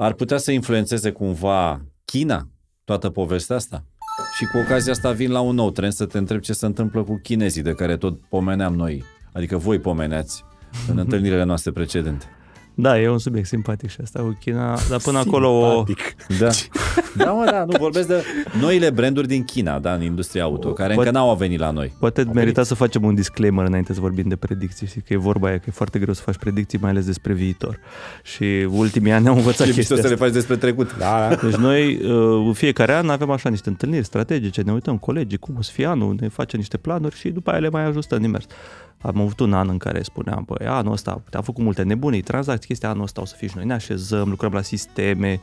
Ar putea să influențeze cumva China toată povestea asta? Și cu ocazia asta vin la un nou trend să te întreb ce se întâmplă cu chinezii de care tot pomeneam noi, adică voi pomeneați în întâlnirile noastre precedente. Da, e un subiect simpatic și asta cu China, dar până simpatic. acolo... O... Da. da, mă, da, nu vorbesc de noile branduri din China, da, în industria auto, care poate, încă n-au venit la noi. Poate au merita venit. să facem un disclaimer înainte să vorbim de predicții, și că e vorba aia, că e foarte greu să faci predicții, mai ales despre viitor. Și ultimii ani am învățat și chestia să le faci despre trecut. Da, da. Deci noi, uh, în fiecare an, avem așa niște întâlniri strategice, ne uităm colegii, cum o să fie anul, ne facem niște planuri și după aia le mai ajustăm din am avut un an în care spuneam, băi, anul ăsta am făcut multe nebunii, tranzacții, chestia, anul ăsta o să fii și noi, ne așezăm, lucrăm la sisteme,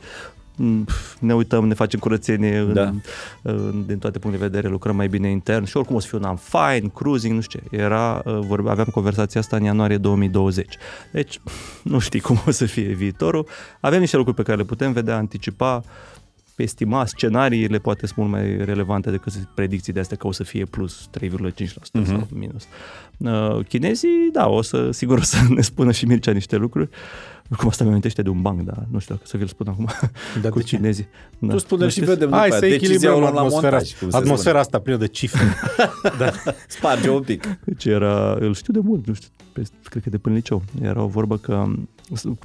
mm, ne uităm, ne facem curățenie da. în, în, din toate punctele de vedere, lucrăm mai bine intern și oricum o să fie un an fine, cruising, nu știu ce. Era, uh, vorbe, aveam conversația asta în ianuarie 2020. Deci nu știi cum o să fie viitorul. Avem niște lucruri pe care le putem vedea, anticipa, estima scenariile poate sunt mult mai relevante decât predicții de astea că o să fie plus 3,5% uh-huh. Mhm. sau minus. Uh, chinezii, da, o să, sigur o să ne spună și Mircea niște lucruri. Cum asta mi amintește de un banc, dar nu știu dacă să vi-l spun acum dar cu chinezii. Da. Tu spune și vedem Hai să echilibrăm la atmosfera, montaj, atmosfera asta plină de cifre. da. Sparge un pic. Deci era, îl știu de mult, nu știu, pe, cred că de până liceu. Era o vorbă că,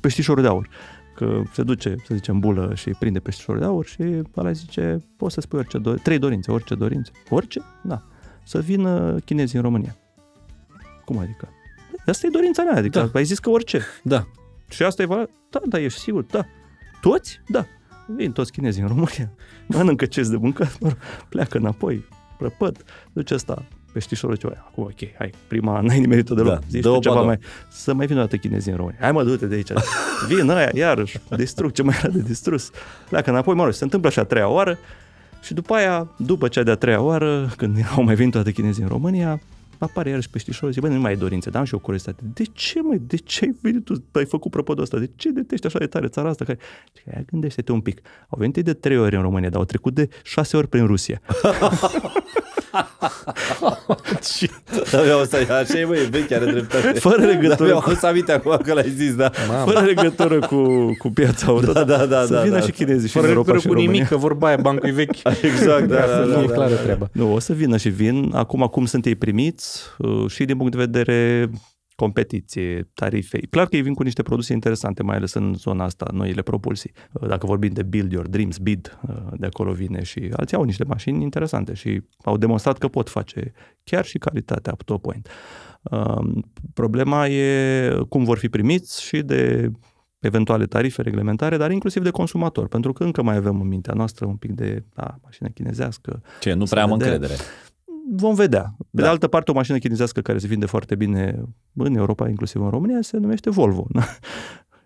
peștișorul de aur că se duce, să zicem, bulă și prinde peștișorul de aur și ăla zice, poți să spui orice do- trei dorințe, orice dorințe. Orice? Da. Să vină chinezii în România. Cum adică? Asta e dorința mea, adică da. ai zis că orice. Da. Și asta e valoare? Da, da, ești sigur, da. Toți? Da. Vin toți chinezii în România, mănâncă ce de mâncat, pleacă înapoi, prăpăt, duce asta, peștișorul ceva, acum ok, hai, prima n-ai nimerit-o deloc, da, zici dă ceva mai, să mai vină o dată chinezii în România, hai mă, du-te de aici, vin aia, iarăși, distrug ce mai era de distrus, dacă înapoi, mă rog, se întâmplă așa a treia oară și după aia, după cea de-a treia oară, când au mai venit toate chinezii în România, apare iarăși peștișorul, zice, băi, nu mai ai dorințe, dar am și o curiozitate. De ce, mai, de ce ai venit tu, ai făcut prăpădul ăsta, de ce detești așa de tare țara asta? Că... gândește-te un pic, au venit de trei ori în România, dar au trecut de șase ori prin Rusia și... o să... Așa e, băi, vechi, are dreptate. Fără legătură. Abia cu... o să acum că l-ai zis, da. Mama. Fără legătură cu, cu piața da, auto. Da, da, da. Să vină da, și da. chinezii și Fără în Europa legătură cu nimic, că vorba aia, bancul e vechi. Exact, da, da, da, da, da, e clară treaba. Nu, o să vină și vin. Acum, acum sunt ei primiți uh, și din punct de vedere competiție, tarife. Clar că ei vin cu niște produse interesante, mai ales în zona asta, noile propulsii. Uh, dacă vorbim de Build Your Dreams, BID, uh, de acolo vine și alții au niște mașini interesante și au demonstrat că pot face chiar și calitatea top point. Um, problema e cum vor fi primiți și de eventuale tarife reglementare, dar inclusiv de consumator, pentru că încă mai avem în mintea noastră un pic de, da, mașină chinezească. Ce, nu prea am încredere. De vom vedea. Pe da. de altă parte, o mașină chinezească care se vinde foarte bine în Europa, inclusiv în România, se numește Volvo. Da?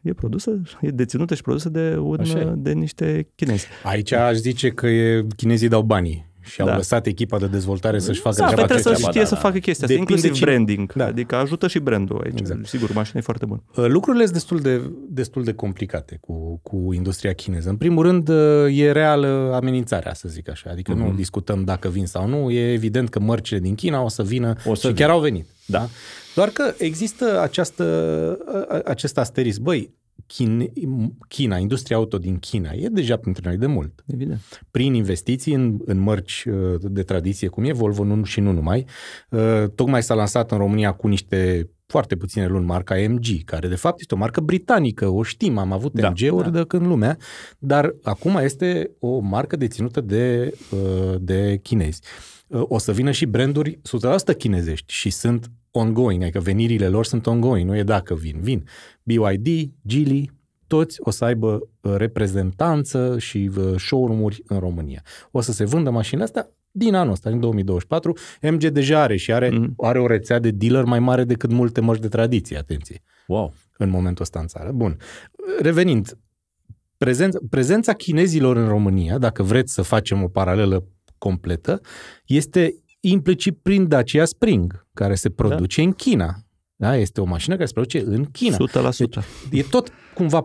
e produsă, e deținută și produsă de, un, de niște chinezi. Aici aș zice că e, chinezii dau banii și au da. lăsat echipa de dezvoltare să-și facă da, ceva. Păi trebuie să știe da, să facă chestia asta, inclusiv cine... branding. Da. Adică ajută și brandul aici. Exact. Sigur, mașina e foarte bună. Uh, lucrurile sunt destul de, destul de complicate cu, cu industria chineză. În primul rând, uh, e reală amenințarea, să zic așa. Adică mm-hmm. nu mhm. discutăm dacă vin sau nu. E evident că mărcile din China o să vină o să și vin. chiar au venit. Da. da? Doar că există această, uh, acest asterisc. Băi, Chin, China, industria auto din China e deja printre noi de mult. Evident. Prin investiții în, în mărci uh, de tradiție, cum e Volvo nu, și nu numai, uh, tocmai s-a lansat în România cu niște foarte puține luni marca MG, care de fapt este o marcă britanică, o știm, am avut da, MG-uri da. de când lumea, dar acum este o marcă deținută de, uh, de chinezi. Uh, o să vină și branduri 100% chinezești și sunt ongoing, adică venirile lor sunt ongoing, nu e dacă vin, vin. BYD, Geely, toți o să aibă uh, reprezentanță și uh, showroom-uri în România. O să se vândă mașinile astea din anul ăsta, din 2024. MG deja are și are, mm-hmm. are o rețea de dealer mai mare decât multe mărci de tradiție, atenție. Wow. În momentul ăsta în țară. Bun. Revenind, prezența, prezența chinezilor în România, dacă vreți să facem o paralelă completă, este implicit prin Dacia Spring, care se produce da. în China. Da? Este o mașină care se produce în China. 100%. Deci, e tot cumva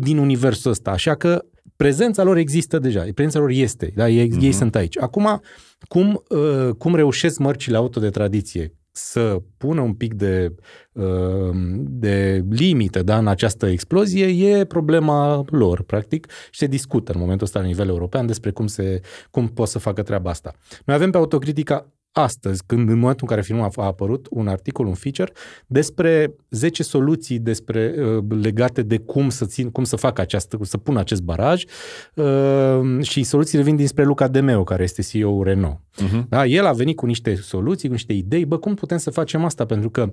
din universul ăsta, așa că prezența lor există deja, prezența lor este, da? ei, mm-hmm. ei mhm. sunt aici. Acum, cum, uh, cum reușesc mărcile auto de tradiție, să pună un pic de, uh, de limite da, în această explozie e problema lor, practic, și se discută în momentul ăsta la nivel european despre cum, se, cum pot să facă treaba asta. Noi avem pe autocritica astăzi, când în momentul în care filmul a apărut, un articol, un feature, despre 10 soluții despre, uh, legate de cum să țin, cum să fac această, să pun acest baraj uh, și soluțiile vin dinspre Luca Demeo, care este CEO-ul Renault. Uh-huh. Da, el a venit cu niște soluții, cu niște idei, bă, cum putem să facem asta? Pentru că,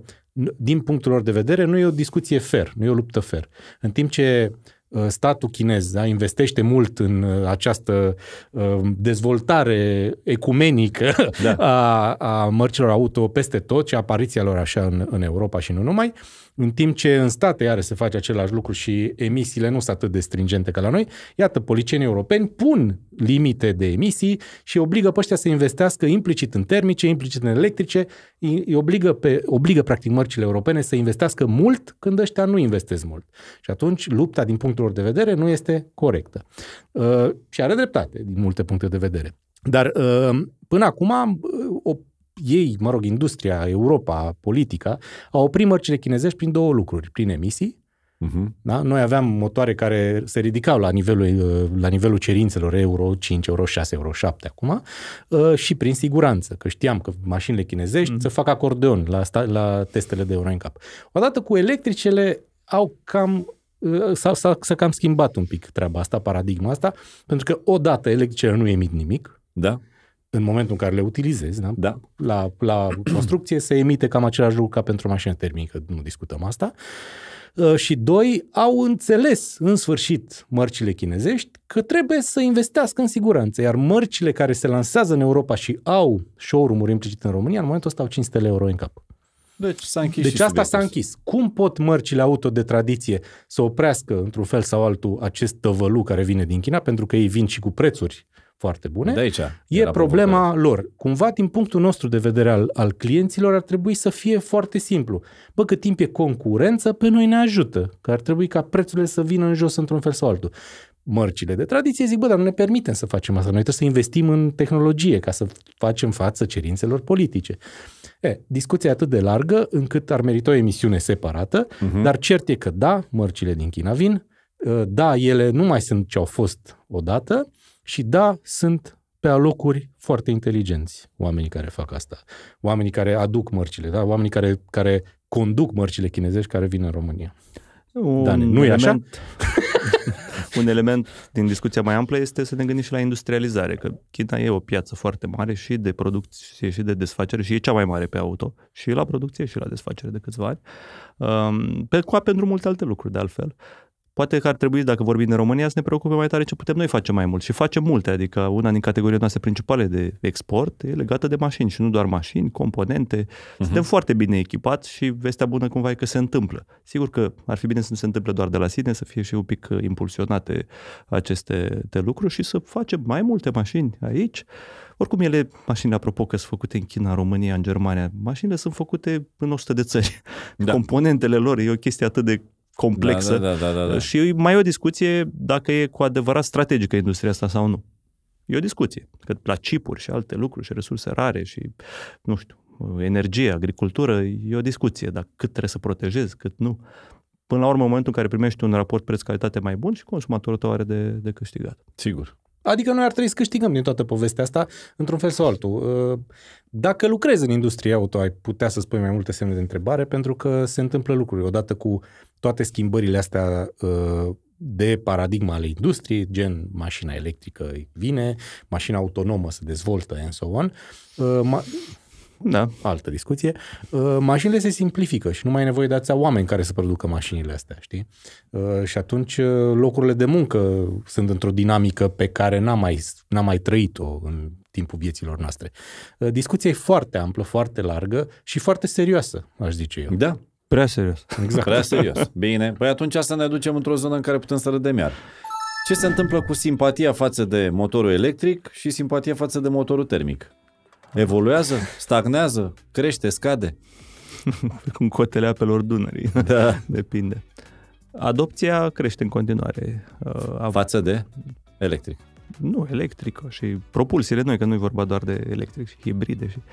din punctul lor de vedere, nu e o discuție fair, nu e o luptă fair. În timp ce uh, Uh, statul chinez da, investește mult în uh, această uh, dezvoltare ecumenică da. a, a mărcilor auto peste tot și apariția lor așa în, în Europa și nu numai, uh, în timp ce în state are se face același lucru și emisiile nu sunt atât de stringente ca la noi, iată, policienii europeni pun limite de emisii și obligă pe ăștia să investească implicit în termice, implicit în electrice, îi obligă, pe, obligă practic mărcile europene să investească mult când ăștia nu investesc mult. Și atunci lupta din punctul lor de vedere nu este corectă. Uh, și are dreptate din multe puncte de vedere. Dar uh, până acum, uh, o ei, mă rog, industria, Europa, politica, au oprit mărcile chinezești prin două lucruri. Prin emisii, uh-huh. da? noi aveam motoare care se ridicau la nivelul, uh, la nivelul cerințelor euro 5, euro 6, euro 7 acum uh, și prin siguranță, că știam că mașinile chinezești uh-huh. să fac acordeon la, sta, la testele de euro în cap. Odată cu electricele au cam s-a, uh, s-a, s-a cam schimbat un pic treaba asta, paradigma asta, pentru că odată electricele nu emit nimic, da în momentul în care le utilizezi, da? Da. La, la construcție se emite cam același lucru ca pentru o mașină termică, nu discutăm asta. Uh, și doi, au înțeles în sfârșit mărcile chinezești că trebuie să investească în siguranță, iar mărcile care se lansează în Europa și au showroom-uri implicit în România, în momentul ăsta au 500 de euro în cap. Deci s-a închis Deci asta s-a închis. Cum pot mărcile auto de tradiție să oprească într-un fel sau altul acest tăvălu care vine din China, pentru că ei vin și cu prețuri uh, foarte bune. De aici. E problema provocare. lor. Cumva, din punctul nostru de vedere al, al clienților, ar trebui să fie foarte simplu. Bă, cât timp e concurență, pe noi ne ajută. Că ar trebui ca prețurile să vină în jos într-un fel sau altul mărcile de tradiție, zic, bă, dar nu ne permitem să facem asta. Noi trebuie să investim în tehnologie ca să facem față cerințelor politice. E, discuția e atât de largă încât ar merita o emisiune separată, uh-huh. dar cert e că da, mărcile din China vin, da, ele nu mai sunt ce au fost odată, și da, sunt pe alocuri foarte inteligenți oamenii care fac asta. Oamenii care aduc mărcile, da? oamenii care, care conduc mărcile chinezești care vin în România. Dar nu e așa? un element din discuția mai amplă este să ne gândim și la industrializare, că China e o piață foarte mare și de producție și de desfacere și e cea mai mare pe auto și la producție și la desfacere de câțiva ani, ehm, pe, pentru multe alte lucruri de altfel poate că ar trebui, dacă vorbim de România, să ne preocupe mai tare ce putem noi face mai mult. Și facem multe, adică una din categoriile noastre principale de export e legată de mașini și nu doar mașini, componente. Uh-huh. Suntem foarte bine echipați și vestea bună cumva e că se întâmplă. Sigur că ar fi bine să nu se întâmple doar de la sine, să fie și un pic impulsionate aceste de lucruri și să facem mai multe mașini aici. Oricum, ele, mașinile, apropo, că sunt făcute în China, în România, în Germania, mașinile sunt făcute în 100 de țări. Da. Componentele lor e o chestie atât de complexă. Da, da, da, da, da. Și mai e o discuție dacă e cu adevărat strategică industria asta sau nu. E o discuție. Că la cipuri și alte lucruri și resurse rare și, nu știu, energie, agricultură, e o discuție. Dar cât trebuie să protejezi, cât nu. Până la urmă, în momentul în care primești un raport preț-calitate mai bun și consumatorul tău are de, de câștigat. Sigur. Adică noi ar trebui să câștigăm din toată povestea asta, într-un fel sau altul. Ă, dacă lucrezi în industria auto, ai putea să spui mai multe semne de întrebare, pentru că se întâmplă lucruri. Odată cu uh, toate schimbările astea uh, de paradigma ale industriei, gen mașina electrică vine, mașina autonomă se dezvoltă and so on. Uh, ma- da. Altă discuție. Uh, mașinile se simplifică și nu mai e nevoie de ația oameni care să producă mașinile astea, știi? Și atunci locurile de muncă sunt într-o dinamică pe care n-am mai, n-am mai trăit-o în timpul vieților noastre. Discuția e foarte amplă, foarte largă și foarte serioasă, aș zice eu. Da, Prea serios. Exact. Prea serios. Bine. Păi atunci asta ne ducem într-o zonă în care putem să râdem iar. Ce se întâmplă cu simpatia față de motorul electric și simpatia față de motorul termic? Evoluează? Stagnează? Crește? Scade? Cum cotele apelor Dunării. Da. Depinde. Adopția crește în continuare. Uh, față de electric. Nu, electrică și propulsiile noi, că nu e vorba doar de electric și hibride. Și... Uh,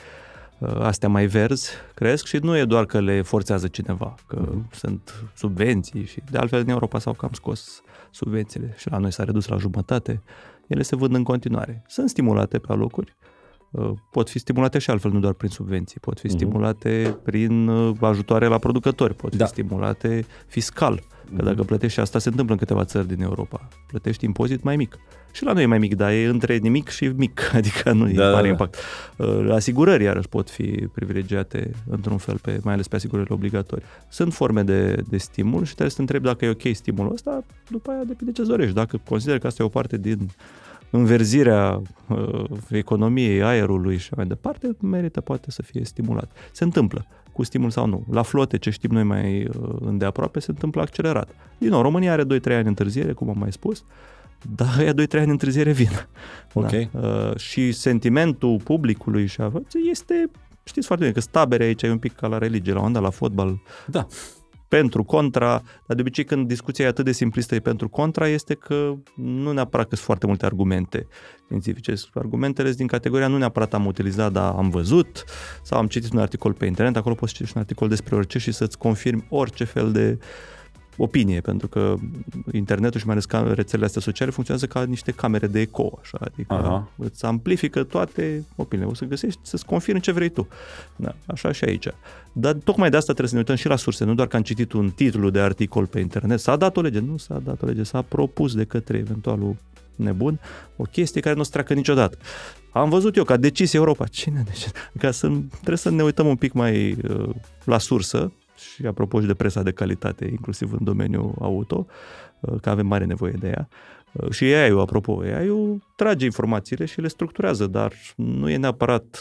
Uh, astea mai verzi cresc și nu e doar că le forțează cineva, că uh-huh. sunt subvenții și de altfel în Europa s-au cam scos subvențiile și la noi s-a redus la jumătate, ele se vând în continuare. Sunt stimulate pe alocuri, Uh, pot fi stimulate și altfel, nu doar prin subvenții, pot fi mhm. stimulate prin uh, ajutoare la producători, pot da. fi da. stimulate fiscal. Că mhm. dacă plătești, și asta se întâmplă în câteva țări din Europa, plătești impozit mai mic. Și la noi e mai mic, dar e între nimic și mic, adică nu da, e da, mare da, impact. Uh, asigurări, iarăși, pot fi privilegiate într-un fel, pe, mai ales pe asigurările obligatorii. Sunt forme de, de stimul și trebuie să te întrebi dacă e ok stimulul ăsta, după aia depinde ce dorești. Dacă consider că asta e o parte din înverzirea uh, economiei, aerului și mai departe, merită poate să fie stimulat. Se întâmplă, cu stimul sau nu. La flote, ce știm noi mai uh, îndeaproape, se întâmplă accelerat. Din nou, România are 2-3 ani întârziere, cum am mai spus, dar ea 2-3 ani întârziere vin. Okay. Da. Uh, și sentimentul publicului și a este Știți foarte bine că stabere aici e un pic ca la religie, la un dat, la fotbal. Da pentru, contra, dar de obicei când discuția e atât de simplistă e pentru, contra, este că nu neapărat că sunt foarte multe argumente științifice. Argumentele sunt din categoria nu neapărat am utilizat, dar am văzut sau am citit un articol pe internet, acolo poți citi un articol despre orice și să-ți confirmi orice fel de uh, opinie, pentru că internetul și mai ales rețelele astea sociale funcționează ca niște camere de eco, așa, adică Aha. îți amplifică toate opiniile, o să găsești, să-ți confirmi ce vrei tu. Da, așa și aici. Dar tocmai de asta trebuie să ne uităm și la surse, nu doar că am citit un titlu de articol pe internet, s-a dat o lege, nu s-a dat o lege, s-a propus de către eventualul nebun, o chestie care nu o treacă niciodată. Am văzut eu că a decis Europa. Cine a decis? Ca să, trebuie să ne uităm un pic mai uh, la sursă și apropo și de presa de calitate, inclusiv în domeniul auto, uh, că avem mare nevoie de ea. Uh, și ai eu, apropo, ai eu trage informațiile și le structurează, dar nu e neapărat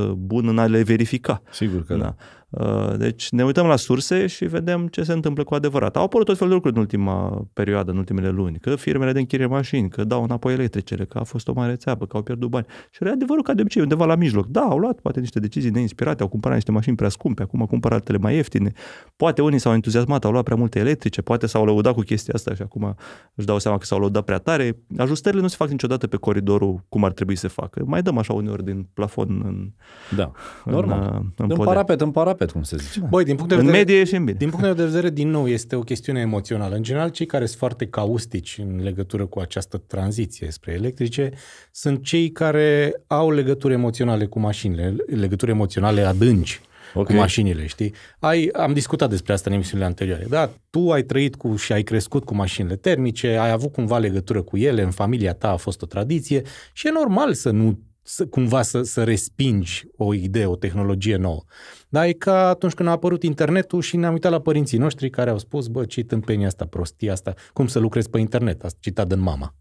100% bun în a le verifica. Sigur că da. da. Uh, deci ne uităm la surse și vedem ce se întâmplă cu adevărat. Au apărut tot felul de lucruri în ultima perioadă, în ultimele luni, că firmele de închirie mașini, că dau înapoi electricele, că a fost o mare țeapă, că au pierdut bani. Și era adevărul ca de obicei, undeva la mijloc. Da, au luat poate niște decizii neinspirate, au cumpărat niște mașini prea scumpe, acum cumpără altele mai ieftine. Poate unii s-au entuziasmat, au luat prea multe electrice, poate s-au lăudat cu chestia asta și acum își dau seama că s-au lăudat prea tare. Ajustările nu se fac niciodată pe coridorul cum ar trebui să facă. Mai dăm așa uneori din plafon în Da, în, normal. Uh, în, în, în parapet, în parapet, cum se zice. Da. Băi, din punct de vedere, în medie și în bine. Din punct de vedere, din nou, este o chestiune emoțională. În general, cei care sunt foarte caustici în legătură cu această tranziție spre electrice sunt cei care au legături emoționale cu mașinile, legături emoționale adânci okay. cu mașinile, știi? Ai, am discutat despre asta în emisiunile anterioare. Da, tu ai trăit cu și ai crescut cu mașinile termice, ai avut cumva legătură cu ele, în familia ta a fost o tradiție și e normal să nu să, cumva să, să respingi o idee, o tehnologie nouă. Dar e ca atunci când a apărut internetul și ne-am uitat la părinții noștri care au spus, bă, ce tâmpenie asta, prostia asta, cum să lucrezi pe internet, asta citat din mama.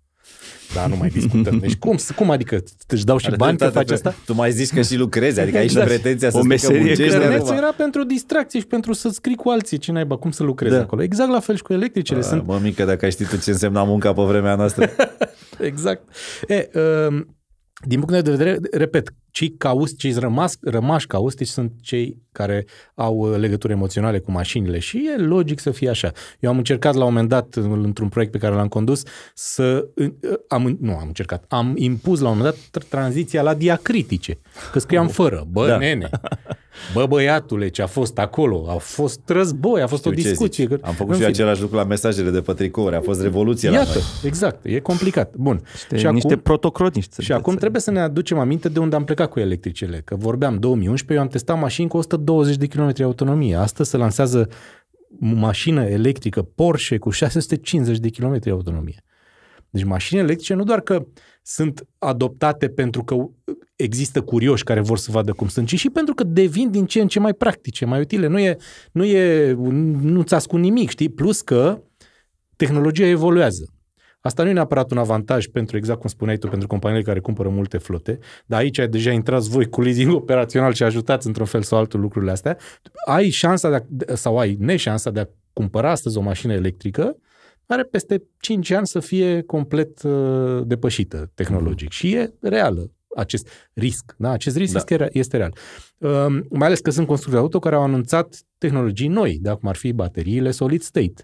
Da, nu mai discutăm. Deci cum, cum adică îți dau și bani că faci asta? Tu mai zici că și lucrezi, adică aici da. pretenția să o meserie că muncești. era pentru distracție și pentru să scrii cu alții ce naiba, cum să lucrezi da. acolo. Exact la fel și cu electricele. sunt... Mă, mică, dacă ai ști tu ce însemna munca pe vremea noastră. exact. E, um, din punct de vedere, repet, cei cauți, cei rămas, rămași caustici deci sunt cei care au uh, legături emoționale cu mașinile și e logic să fie așa. Eu am încercat la un moment dat, într-un proiect pe care l-am condus, să... Uh, am, nu am încercat, am impus la un moment dat tranziția la diacritice, că scriam fără. Bă, da. nene, Bă, băiatule, ce a fost acolo, a fost război, a fost Știu o discuție. Că... Am făcut și fi... același lucru la mesajele de pe a fost revoluție Iată, la noi. exact, e complicat. Bun. Niște, și niște acum, protocroniști. Și acum trebuie să ne aducem aminte de unde am plecat cu electricele, că vorbeam 2011, eu am testat mașini cu 120 de km autonomie. Astăzi se lansează mașină electrică Porsche cu 650 de km autonomie. Deci mașinile electrice nu doar că sunt adoptate pentru că există curioși care vor să vadă cum sunt, ci și pentru că devin din ce în ce mai practice, mai utile. Nu e, nu e, nu-ți ascund nimic, știi? Plus că tehnologia evoluează. Asta nu e neapărat un avantaj pentru, exact cum spuneai tu, pentru companiile care cumpără multe flote, dar aici deja intrați voi cu leasing operațional și ajutați într-un fel sau altul lucrurile astea. Ai șansa de a, sau ai neșansa de a cumpăra astăzi o mașină electrică are peste 5 ani să fie complet uh, depășită tehnologic mm. și e reală acest risc. Da? Acest risc da. este real. Uh, mai ales că sunt constructori auto care au anunțat tehnologii noi, da? cum ar fi bateriile solid state,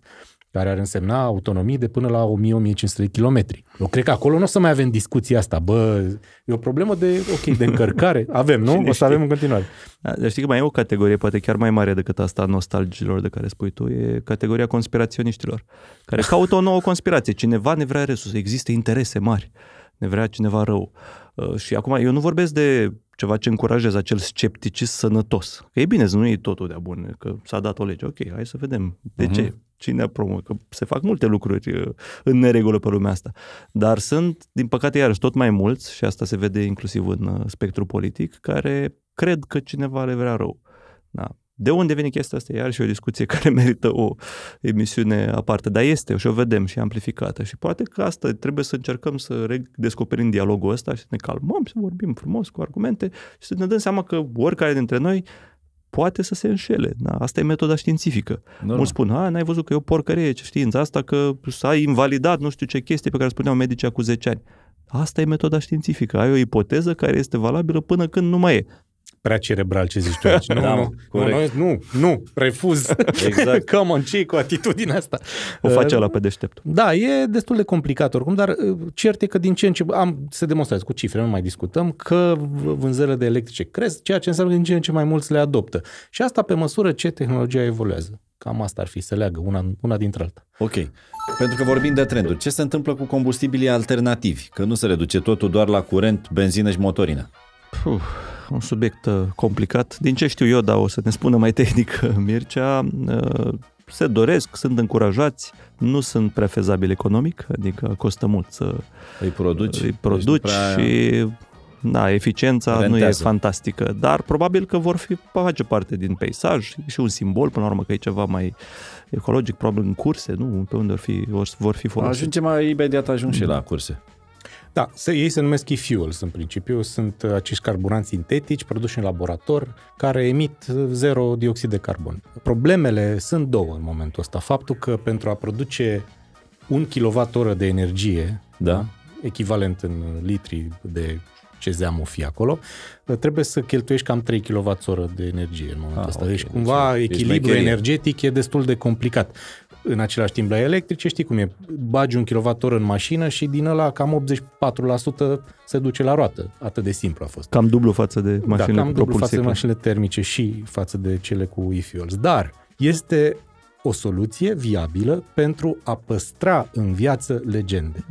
care ar însemna autonomie de până la 1000-1500 km. kilometri. Eu cred că acolo nu o să mai avem discuția asta. Bă, e o problemă de, ok, de încărcare. Avem, nu? Cine o să știe? avem în continuare. Da, dar știi că mai e o categorie, poate chiar mai mare decât asta a nostalgilor de care spui tu, e categoria conspiraționiștilor, care caută o nouă conspirație. Cineva ne vrea resus, există interese mari, ne vrea cineva rău. Uh, și acum, eu nu vorbesc de ceva ce încurajează acel scepticism sănătos. Că e bine, nu e totul de-a bun, că s-a dat o lege. Ok, hai să vedem. De uh-huh. ce? cine promovă, că se fac multe lucruri uh, în neregulă pe lumea asta. Dar sunt, din păcate, iarăși tot mai mulți, și asta se vede inclusiv în uh, spectru politic, care cred că cineva le vrea rău. Da. De unde vine chestia asta? Iar și o discuție care merită o emisiune aparte, dar este și o vedem și amplificată și poate că asta trebuie să încercăm să redescoperim dialogul ăsta și să ne calmăm, să vorbim frumos cu argumente și să ne dăm seama că oricare dintre noi poate să se înșele. Da? Asta e metoda științifică. Da. Mulți spun, a, n-ai văzut că e o porcărie știință asta, că s-a invalidat nu știu ce chestii pe care spuneau medicii acum 10 ani. Asta e metoda științifică. Ai o ipoteză care este valabilă până când nu mai e prea cerebral ce zici tu aici. Nu, da, nu, nu, nu, nu, nu, refuz. Exact. Come on, ce cu atitudinea asta? O face uh, la pe deștept. Da, e destul de complicat oricum, dar uh, cert e că din ce în ce am, se demonstrează cu cifre, nu mai discutăm, că vânzările de electrice cresc, ceea ce înseamnă că din ce în ce mai mulți le adoptă. Și asta pe măsură ce tehnologia evoluează. Cam asta ar fi, să leagă una, una dintre alta. Ok. Pentru că vorbim de trenduri, ce se întâmplă cu combustibilii alternativi? Că nu se reduce totul doar la curent, benzină și motorină. Puh un subiect uh, complicat. Din ce știu eu, dar o să ne spună mai tehnic uh, Mircea, uh, se doresc, sunt încurajați, nu sunt fezabil economic, adică costă mult să îi produci, îi produci prea... și da, eficiența rentează. nu e fantastică, dar probabil că vor fi, face parte din peisaj și un simbol, până la urmă, că e ceva mai ecologic, probabil în curse, nu? Pe unde vor fi, vor fi folosite. Ajungem mai imediat, ajung și la curse. Da, ei se numesc e-fuels în principiu, sunt uh, acești carburanți sintetici produși în laborator care emit uh, zero dioxid de carbon. Problemele sunt două în momentul ăsta. Faptul că pentru a produce un kWh de energie, da. da. echivalent în litri de ce zeam o fi acolo, uh, trebuie să cheltuiești cam 3 kWh de energie în momentul ah, ăsta. Okay, deci, deci cumva deci, echilibru energetic e destul de complicat în același timp la electrice, știi cum e, bagi un kWh în mașină și din ăla cam 84% se duce la roată. Atât de simplu a fost. Cam dublu față de da, mașinile da, cam dublu față de mașinile termice și față de cele cu e-fuels. Dar este o soluție viabilă pentru a păstra în viață legende.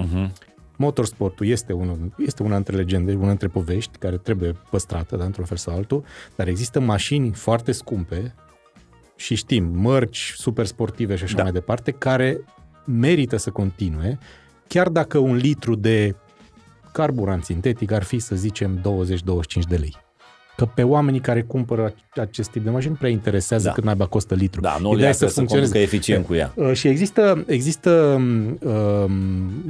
Mm-hmm. Motorsportul este, unul, este una dintre legende, una dintre povești care trebuie păstrată, da, într-un fel sau altul, dar există mașini foarte scumpe și știm, mărci super sportive și așa da. mai departe, care merită să continue, chiar dacă un litru de carburant sintetic ar fi, să zicem, 20-25 de lei că pe oamenii care cumpără acest tip de mașini prea interesează da. cât naiba costă litru. Da, nu Ideea să funcționeze eficient cu ea. Și există, există um,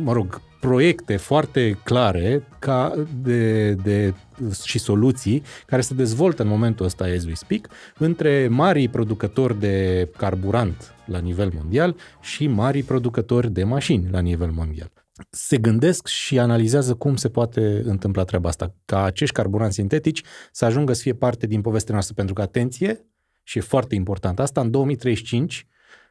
mă rog, proiecte foarte clare ca de, de, și soluții care se dezvoltă în momentul ăsta, as we speak, între marii producători de carburant la nivel mondial și marii producători de mașini la nivel mondial se gândesc și analizează cum se poate întâmpla treaba asta, ca acești carburanți sintetici să ajungă să fie parte din povestea noastră, pentru că, atenție, și e foarte important asta, în 2035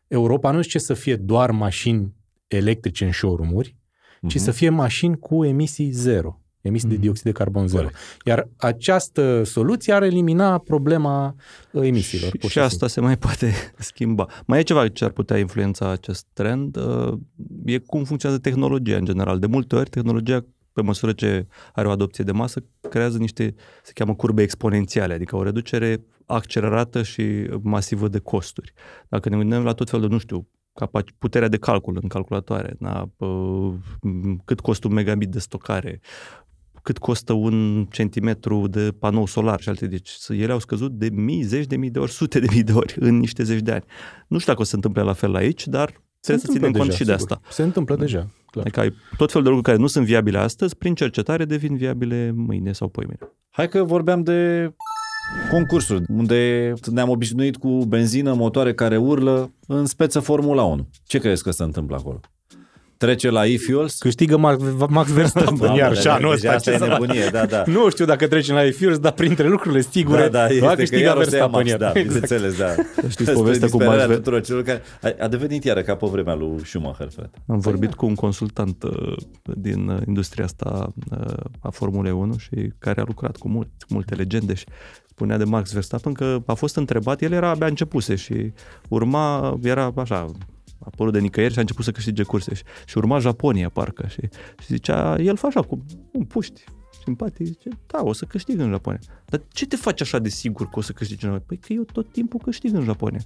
Europa nu știe să fie doar mașini electrice în showroom-uri, uh-huh. ci mhm. să fie mașini cu emisii zero emisii mm-hmm. de mhm. dioxid de carbon zero. Iar această soluție ar elimina problema uh, emisiilor. Și, și asta se mai poate schimba. Mai e ceva ce ar putea influența acest trend? Uh, e cum funcționează tehnologia în general. De multe ori, tehnologia pe măsură ce are o adopție de masă, creează niște, se cheamă curbe exponențiale, adică o reducere accelerată și masivă de costuri. Dacă ne gândim la tot felul de, nu știu, puterea de calcul în calculatoare, cât costă un megabit de stocare, cât costă un centimetru de panou solar și alte. Deci ele au scăzut de mii, zeci de mii de ori, sute de mii de ori în niște zeci de ani. Nu știu dacă o să se întâmple la fel aici, dar se trebuie să ținem cont și sigur. de asta. Se întâmplă deja. Clar. Adică ai tot felul de lucruri care nu sunt viabile astăzi, prin cercetare devin viabile mâine sau poimine. Hai că vorbeam de concursuri, unde ne-am obișnuit cu benzină, motoare care urlă, în speță Formula 1. Ce crezi că se întâmplă acolo? trece la e-fuels. Câștigă Max, Max Verstappen iar și da, anul ăsta. Asta e nebunie, da, da. Nu știu dacă trece la e-fuels, dar printre lucrurile sigure da, da, va câștiga Verstappen iar. Da, exact. bineînțeles, da. Știți povestea cu Max Verstappen? care a devenit iară ca pe vremea lui Schumacher, frate. Am vorbit cu un consultant uh, din uh, industria asta uh, a Formulei 1 și care a lucrat cu mult, multe legende și spunea de Max Verstappen că a fost întrebat, el era abia începuse și urma, era așa, apărut de nicăieri și a început să câștige curse și, și urma Japonia, parcă. Și, și zicea, el face așa, cu un puști, simpatic, zice, da, o să câștig în Japonia. Dar ce te faci așa de sigur că o să câștigi în Japonia? Păi că eu tot timpul câștig în Japonia.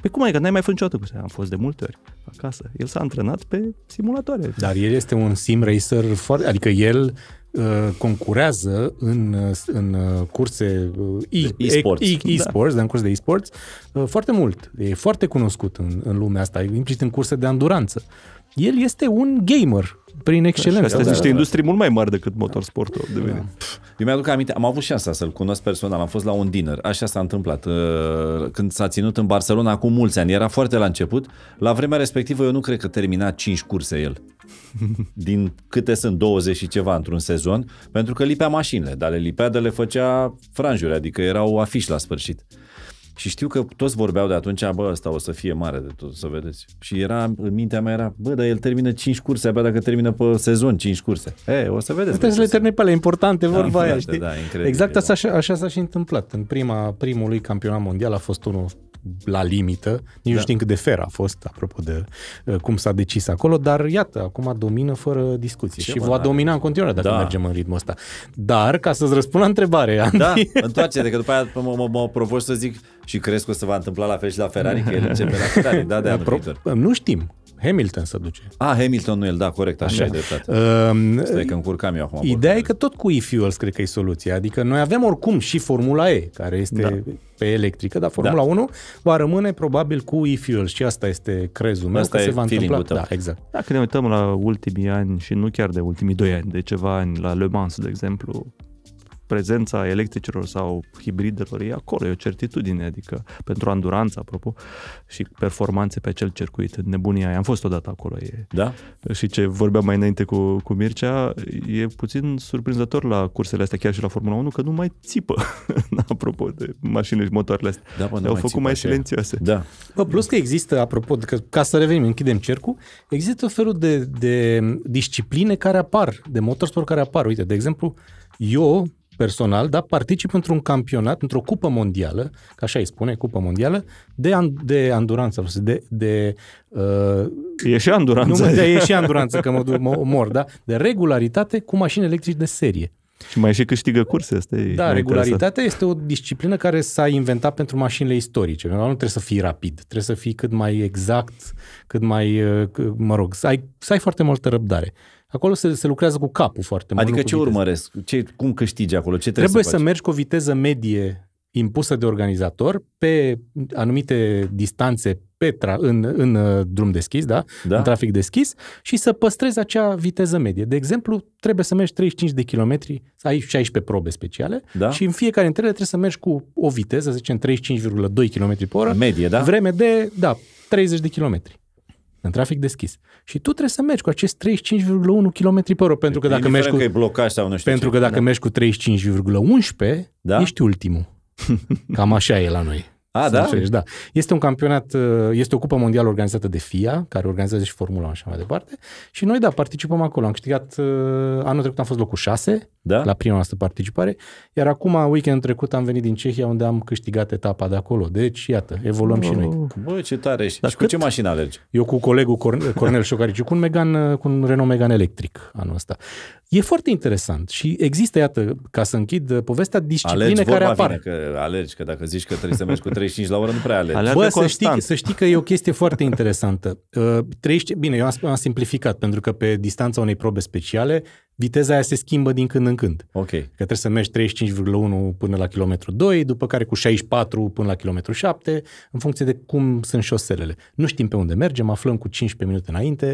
Păi cum ai, că n-ai mai fost niciodată cu Am fost de multe ori acasă. El s-a antrenat pe simulatoare. Dar el este un sim racer foarte... Adică el Uh, concurează în, uh, în uh, curse e, e-sports, sports e da. în curse de e-sports, foarte mult. E foarte cunoscut în, în lumea asta, implicit în curse de anduranță. El este un gamer prin excelență. Asta da, este niște da, da. mult mai mari decât motorsportul da. da. Eu mi-aduc aminte, am avut șansa să-l cunosc personal, am fost la un dinner, așa s-a întâmplat, uh, când s-a ținut în Barcelona acum mulți ani, era foarte la început, la vremea respectivă eu nu cred că termina 5 curse el, din câte sunt 20 și ceva într-un sezon, pentru că lipea mașinile, dar le lipea de le făcea franjuri, adică erau afiși la sfârșit. Și știu că toți vorbeau de atunci, bă, ăsta o să fie mare de tot, să vedeți. Și era, în mintea mea era, bă, dar el termină 5 curse, abia dacă termină pe sezon 5 curse. E, o să vedeți. Trebuie să le termine pe alea importante, da, vorba da, aia, știi? Da, exact da. asta, așa, așa s-a și întâmplat. În prima, primul campionat mondial a fost unul la limită, nici da. nu știm cât de fer a fost, apropo de uh, cum s-a decis acolo, dar iată, acum domină fără discuții Ce și va domina în continuare dacă da. mergem în ritmul ăsta. Dar, ca să-ți răspund la întrebare, da, Andy... Da, întoarce, că după aia mă, mă, mă provoci să zic și crezi că o să va întâmpla la fel și la Ferrari, că el începe la Ferrari, da, de anul Pro- viitor. Nu știm. Hamilton se duce. Ah, Hamilton nu el, da, corect, așa, așa. e dreptate. Uh, Stai că încurcam eu acum. Ideea e că tot cu e-fuels cred că e soluția. Adică noi avem oricum și Formula E, care este da. pe electrică, dar da. Formula da. 1 va rămâne probabil cu e-fuels și asta este crezul meu asta că e se va întâmpla. Tău. Da, exact. Dacă ne uităm la ultimii ani și nu chiar de ultimii doi ani, de ceva ani, la Le Mans, de exemplu, prezența electricilor sau hibridelor e acolo, e o certitudine, adică pentru anduranță, apropo, și performanțe pe acel circuit, nebunia aia. Am fost odată acolo. E... Da? Și ce vorbeam mai înainte cu, cu Mircea, e puțin surprinzător la cursele astea, chiar și la Formula 1, că nu mai țipă, apropo de mașinile și motoarele astea. Da, Le-au făcut mai așa. silențioase. Da. Bă, plus că există, apropo, că, ca să revenim, închidem cercul, există o felul de, de discipline care apar, de motorsport care apar. Uite, de exemplu, eu personal, dar particip într-un campionat, într-o cupă mondială, ca așa îi spune, cupă mondială, de, an, de anduranță, de... de uh, e și anduranță. Nu, de, e și anduranță, că mă, mă mor, da? De regularitate cu mașini electrice de serie. Și mai și câștigă curse, asta e Da, regularitatea este o disciplină care s-a inventat pentru mașinile istorice. Nu trebuie să fii rapid, trebuie să fii cât mai exact, cât mai, uh, mă rog, să ai, să ai foarte multă răbdare. Acolo se, se lucrează cu capul foarte mult. Adică ce urmăresc? Ce, cum câștigi acolo? Ce trebuie, trebuie să, să mergi cu o viteză medie impusă de organizator pe anumite distanțe pe tra- în, în uh, drum deschis, da? da? în trafic deschis și să păstrezi acea viteză medie. De exemplu, trebuie să mergi 35 de kilometri, să ai 16 probe speciale da? și în fiecare dintre ele trebuie să mergi cu o viteză, să zicem 35,2 km pe oră. Medie, da? Vreme de, da, 30 de kilometri în trafic deschis. Și tu trebuie să mergi cu acest 35,1 km pe oră, pentru că dacă mergi cu... Că sau nu știu pentru ce. că dacă da. mergi cu 35,11, da? ești ultimul. Cam așa e la noi. A, da? Înțelegi? da. Este un campionat, uh, este o cupă mondială organizată de FIA, care organizează și Formula 1 și mai departe. Și noi, da, participăm acolo. Am câștigat, uh, anul trecut am fost locul 6 da? la prima noastră participare, iar acum, weekendul trecut, am venit din Cehia, unde am câștigat etapa de acolo. Deci, iată, evoluăm oh, și noi. Bă, ce tare ești. Dar și cât? cu ce mașină alergi? Eu cu colegul Cornel, Cornel Șocariciu, cu un, Megan, uh, cu un Renault Megan electric anul ăsta. E foarte interesant și există, iată, ca să închid povestea, discipline alergi, care apar. Vine că alergi, că dacă zici că trebuie să mergi cu 35 la oră nu prea alergi. Bă, să știi, să știi că e o chestie foarte interesantă. Uh, 30, bine, eu am, am simplificat, pentru că pe distanța unei probe speciale, viteza aia se schimbă din când în când. Ok. Că trebuie să mergi 35,1 până la kilometru 2, după care cu 64 până la kilometru 7, în funcție de cum sunt șoselele. Nu știm pe unde mergem, aflăm cu 15 minute înainte,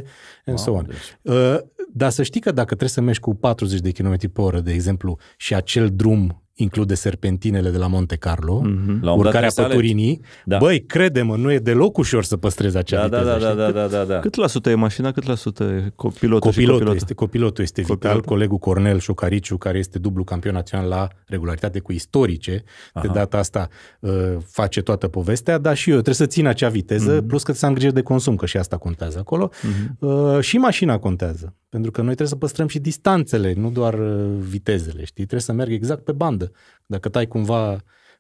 and wow, so on. Deci. Uh, dar să știi că dacă trebuie să mergi cu 40 de km pe oră, de exemplu, și acel drum include serpentinele de la Monte Carlo, mm-hmm. la urcarea păturinii. Da. Băi, credem, nu e deloc ușor să păstrezi acea da, da viteză. Da, da, da, da, da, da. Cât la sută e mașina, cât la sută e copilotul, copilotul copilota? Este, copilotul este copilotul. vital. Colegul Cornel Șocariciu, care este dublu campion național la regularitate cu istorice, Aha. de data asta uh, face toată povestea, dar și eu trebuie să țin acea viteză, mm-hmm. plus că să am grijă de consum, că și asta contează acolo. Mm-hmm. Uh, și mașina contează, pentru că noi trebuie să păstrăm și distanțele, nu doar uh, vitezele, știi? Trebuie să merg exact pe bandă rapidă. Dacă tai cumva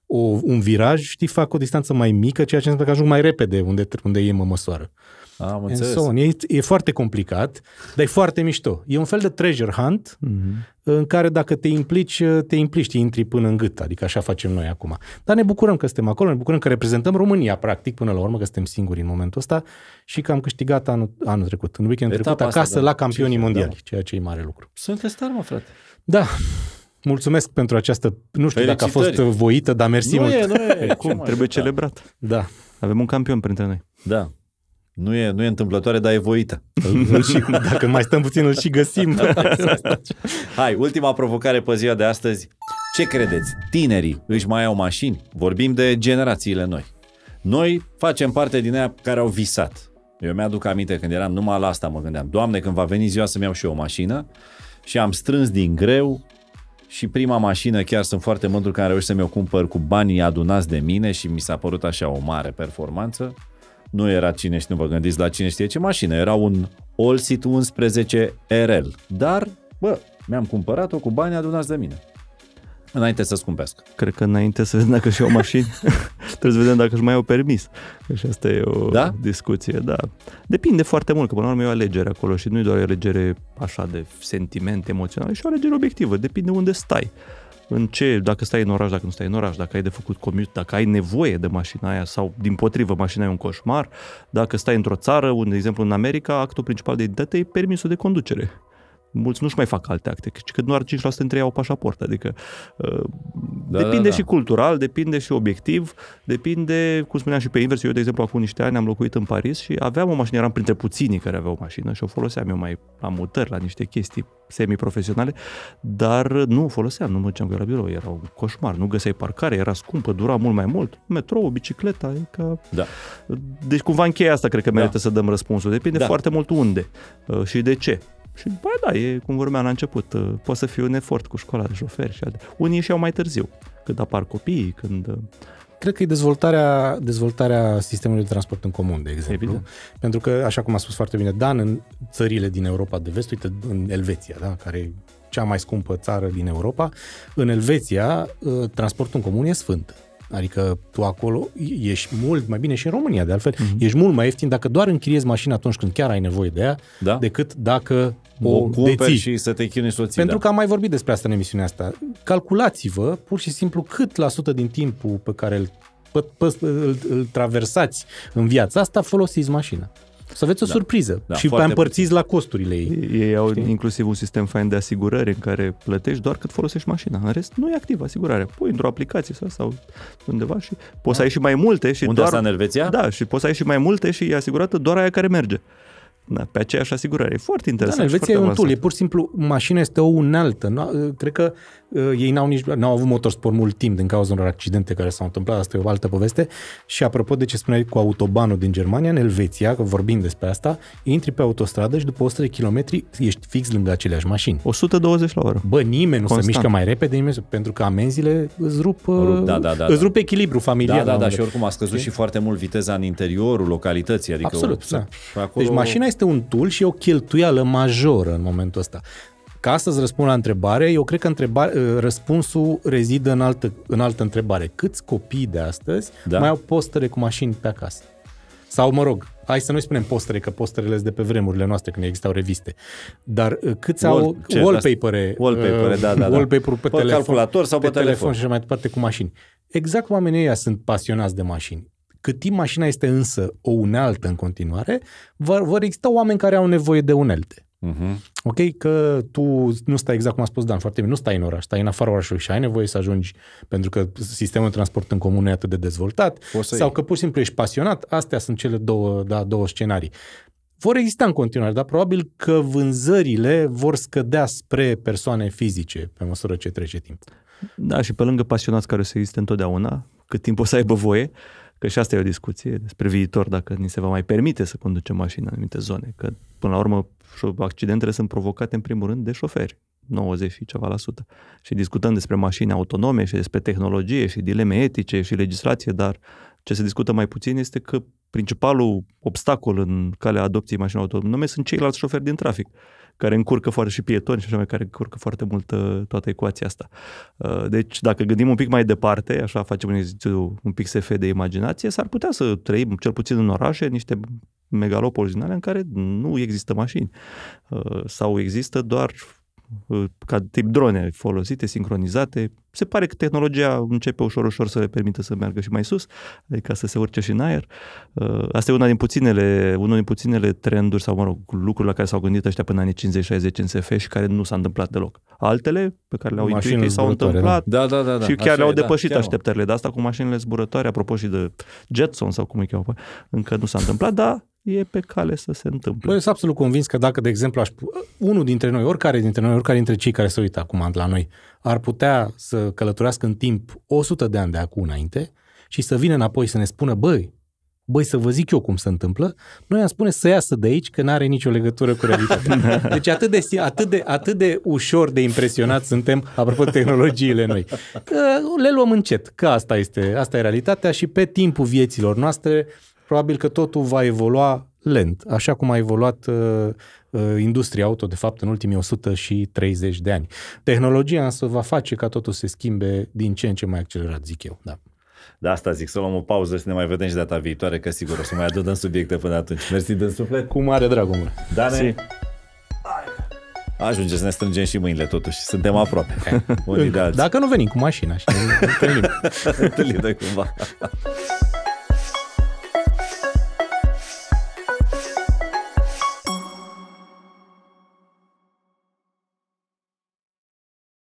o, un viraj, știi, fac o distanță mai mică, ceea ce înseamnă că ajung mai repede unde, unde ei mă măsoară. Am înțeles. So E, e foarte complicat, dar e foarte mișto. E un fel de treasure hunt mm-hmm. în care dacă te implici, te implici, intri până în gât, adică așa facem noi acum. Dar ne bucurăm că suntem acolo, ne bucurăm că reprezentăm România, practic, până la urmă, că suntem singuri în momentul ăsta și că am câștigat anul, anul trecut, în weekendul trecut, acasă, asta, la campionii da. mondiali, da. ceea ce e mare lucru. Sunteți tari, mă, frate. Da, mulțumesc pentru această, nu știu dacă a fost voită, dar mersi nu mult. E, nu e, cum, trebuie da. celebrat. Da. Avem un campion printre noi. Da. Nu e, nu e întâmplătoare, dar e voită. și, dacă mai stăm puțin, îl și găsim. Hai, ultima provocare pe ziua de astăzi. Ce credeți? Tinerii își mai au mașini? Vorbim de generațiile noi. Noi facem parte din aia care au visat. Eu mi-aduc aminte când eram numai la asta mă gândeam. Doamne, când va veni ziua să-mi iau și eu o mașină și am strâns din greu și prima mașină, chiar sunt foarte mândru că am reușit să mi-o cumpăr cu banii adunați de mine și mi s-a părut așa o mare performanță. Nu era cine știe, nu vă gândiți la cine știe ce mașină, era un Allsit 11 RL, dar, bă, mi-am cumpărat-o cu banii adunați de mine. Înainte să scumpesc. Cred că înainte să vedem dacă și o mașină, trebuie să vedem dacă își mai au permis. Că și deci asta e o da? discuție, da. Depinde foarte mult, că până la urmă e o alegere acolo și nu e doar o alegere așa de sentiment emoțional, e și o alegere obiectivă, depinde unde stai. În ce, dacă stai în oraș, dacă nu stai în oraș, dacă ai de făcut commute, dacă ai nevoie de mașina aia sau, din potrivă, mașina e un coșmar, dacă stai într-o țară, unde, de exemplu, în America, actul principal de identitate e permisul de conducere mulți nu-și mai fac alte acte, ci că doar 5% dintre ei au pașaport, adică uh, da, da, depinde da, da. și cultural, depinde și obiectiv, depinde, cum spuneam și pe invers, eu de exemplu acum niște ani am locuit în Paris și aveam o mașină, eram printre puținii care aveau o mașină și o foloseam eu mai la mutări, la niște chestii semi-profesionale, dar nu o foloseam, nu mă duceam la birou, era un coșmar, nu găseai parcare, era scumpă, dura mult mai mult, metrou, bicicleta, e adică ca... Da. Deci cumva încheia asta, cred că merită da. să dăm răspunsul, depinde da. foarte mult unde uh, și de ce. Și bă, da, e cum vorbeam la început, uh, poate să fie un efort cu școala de șofer și alte. Unii și au mai târziu, când apar copiii, când uh, cred că e dezvoltarea, dezvoltarea sistemului de transport în comun, de exemplu. Evident. Pentru că, așa cum a spus foarte bine Dan, în țările din Europa de vest, uite, în Elveția, da, care e cea mai scumpă țară din Europa, în Elveția, uh, transportul în comun e sfânt. Adică tu acolo ești mult mai bine și în România, de altfel, mm-hmm. ești mult mai ieftin dacă doar închiriezi mașina atunci când chiar ai nevoie de ea, da? decât dacă o, o deții. și să te chinui soții. Pentru da. că am mai vorbit despre asta în emisiunea asta. Calculați-vă pur și simplu cât la sută din timpul pe care îl, pe, pe, îl, îl traversați în viața asta folosiți mașina. Să aveți o da. surpriză da, și pe împărțiți la costurile ei. Ei au știi? inclusiv un sistem fain de asigurări în care plătești doar cât folosești mașina. În rest, nu e activă asigurarea. Pui într-o aplicație sau, sau undeva și poți da. să ai și mai multe. Și Unde doar, asta în Elveția? Da, și poți să ai și mai multe și e asigurată doar aia care merge. Da, pe aceeași asigurare. E foarte interesant. Da, în Elveția e un tool, e pur și simplu, mașina este o Nu, Cred că Uh, ei n-au, nici, n-au avut motorsport mult timp din cauza unor accidente care s-au întâmplat, asta e o altă poveste. Și apropo de ce spuneai cu autobanul din Germania, în Elveția, că vorbim despre asta, intri pe autostradă și după 100 de kilometri ești fix lângă aceleași mașini. 120 la oră. Bă, nimeni nu Constant. se mișcă mai repede, nimeni, pentru că amenziile îți rup, rup, uh, da, da, da, îți da. rup echilibru familial. Da, da, da, și oricum a scăzut e? și foarte mult viteza în interiorul localității. Adică Absolut, o, da. Acolo... Deci mașina este un tool și o cheltuială majoră în momentul ăsta. Ca astăzi răspund la întrebare, eu cred că întrebare, ă, răspunsul rezidă în altă, în altă întrebare. Câți copii de astăzi da. mai au postere cu mașini pe acasă? Sau, mă rog, hai să nu-i spunem postere, că posterele sunt de pe vremurile noastre când existau reviste. Dar ă, câți Wall, au ce, wallpapere, ă, wallpapere, uh, da, da, da. wallpaper pe, pe telefon, calculator sau pe, pe telefon. telefon și mai departe cu mașini. Exact oamenii ăia sunt pasionați de mașini. Cât timp mașina este însă o unealtă în continuare, vor, vor exista oameni care au nevoie de unelte. Uh-huh. Ok, că tu nu stai exact cum a spus Dan foarte bine, nu stai în oraș, stai în afara orașului și ai nevoie să ajungi pentru că sistemul de transport în comun e atât de dezvoltat sau că pur și simplu ești pasionat. Astea sunt cele două, da, două scenarii. Vor exista în continuare, dar probabil că vânzările vor scădea spre persoane fizice pe măsură ce trece timp. Da, și pe lângă pasionați care o să existe întotdeauna, cât timp o să aibă voie, uh, Că și asta e o discuție despre viitor, dacă ni se va mai permite să conducem mașini în anumite zone. Că, până la urmă, accidentele sunt provocate, în primul rând, de șoferi. 90 și ceva la sută. Și discutăm despre mașini autonome și despre tehnologie și dileme etice și legislație, dar ce se discută mai puțin este că principalul obstacol în calea adopției mașinilor autonome sunt ceilalți șoferi din trafic care încurcă foarte și pietoni și așa mai, care încurcă foarte mult uh, toată ecuația asta. Uh, deci, dacă gândim un pic mai departe, așa facem un exercițiu un pic SF de imaginație, s-ar putea să trăim cel puțin în orașe niște megalopoli din în care nu există mașini uh, sau există doar Uh, ca tip drone folosite, sincronizate. Se pare că tehnologia începe ușor, ușor să le permită să meargă și mai sus, adică să se urce și în aer. Uh, asta e una din puținele, unul din puținele trenduri sau, mă rog, lucruri la care s-au gândit ăștia până anii 50-60 în SF și care nu s-a întâmplat deloc. Altele pe care le-au intuit ei s-au întâmplat da. da. Da, da, da, și chiar le-au da, depășit da, așteptările. De asta cu mașinile zburătoare, apropo și de Jetson sau cum îi cheamă, încă nu s-a întâmplat, dar e pe cale să se întâmple. Eu sunt absolut convins că dacă, de exemplu, aș, unul dintre noi, oricare dintre noi, oricare dintre cei care se uită acum la noi, ar putea să călătorească în timp 100 de ani de acum înainte și să vină înapoi să ne spună, băi, băi, să vă zic eu cum se întâmplă, noi am spune să iasă de aici, că nu are nicio legătură cu realitatea. Deci atât de, atât, de, atât de ușor de impresionat suntem, apropo tehnologiile noi, că le luăm încet, că asta este, asta e realitatea și pe timpul vieților noastre probabil că totul va evolua lent, așa cum a evoluat uh, uh industria auto, de fapt, în ultimii 130 de ani. Tehnologia însă va face ca totul se schimbe din ce în ce mai accelerat, zic eu. Da. De da, asta zic, să luăm o pauză și ne mai vedem și data viitoare, că sigur o să mai adăugăm subiecte până atunci. Mersi din suflet. Cu mare drag, omule. Da, ne... Ajunge să ne strângem și mâinile totuși. Suntem aproape. Unii de alții. Dacă nu venim cu mașina și ne întâlnim. întâlnim cumva.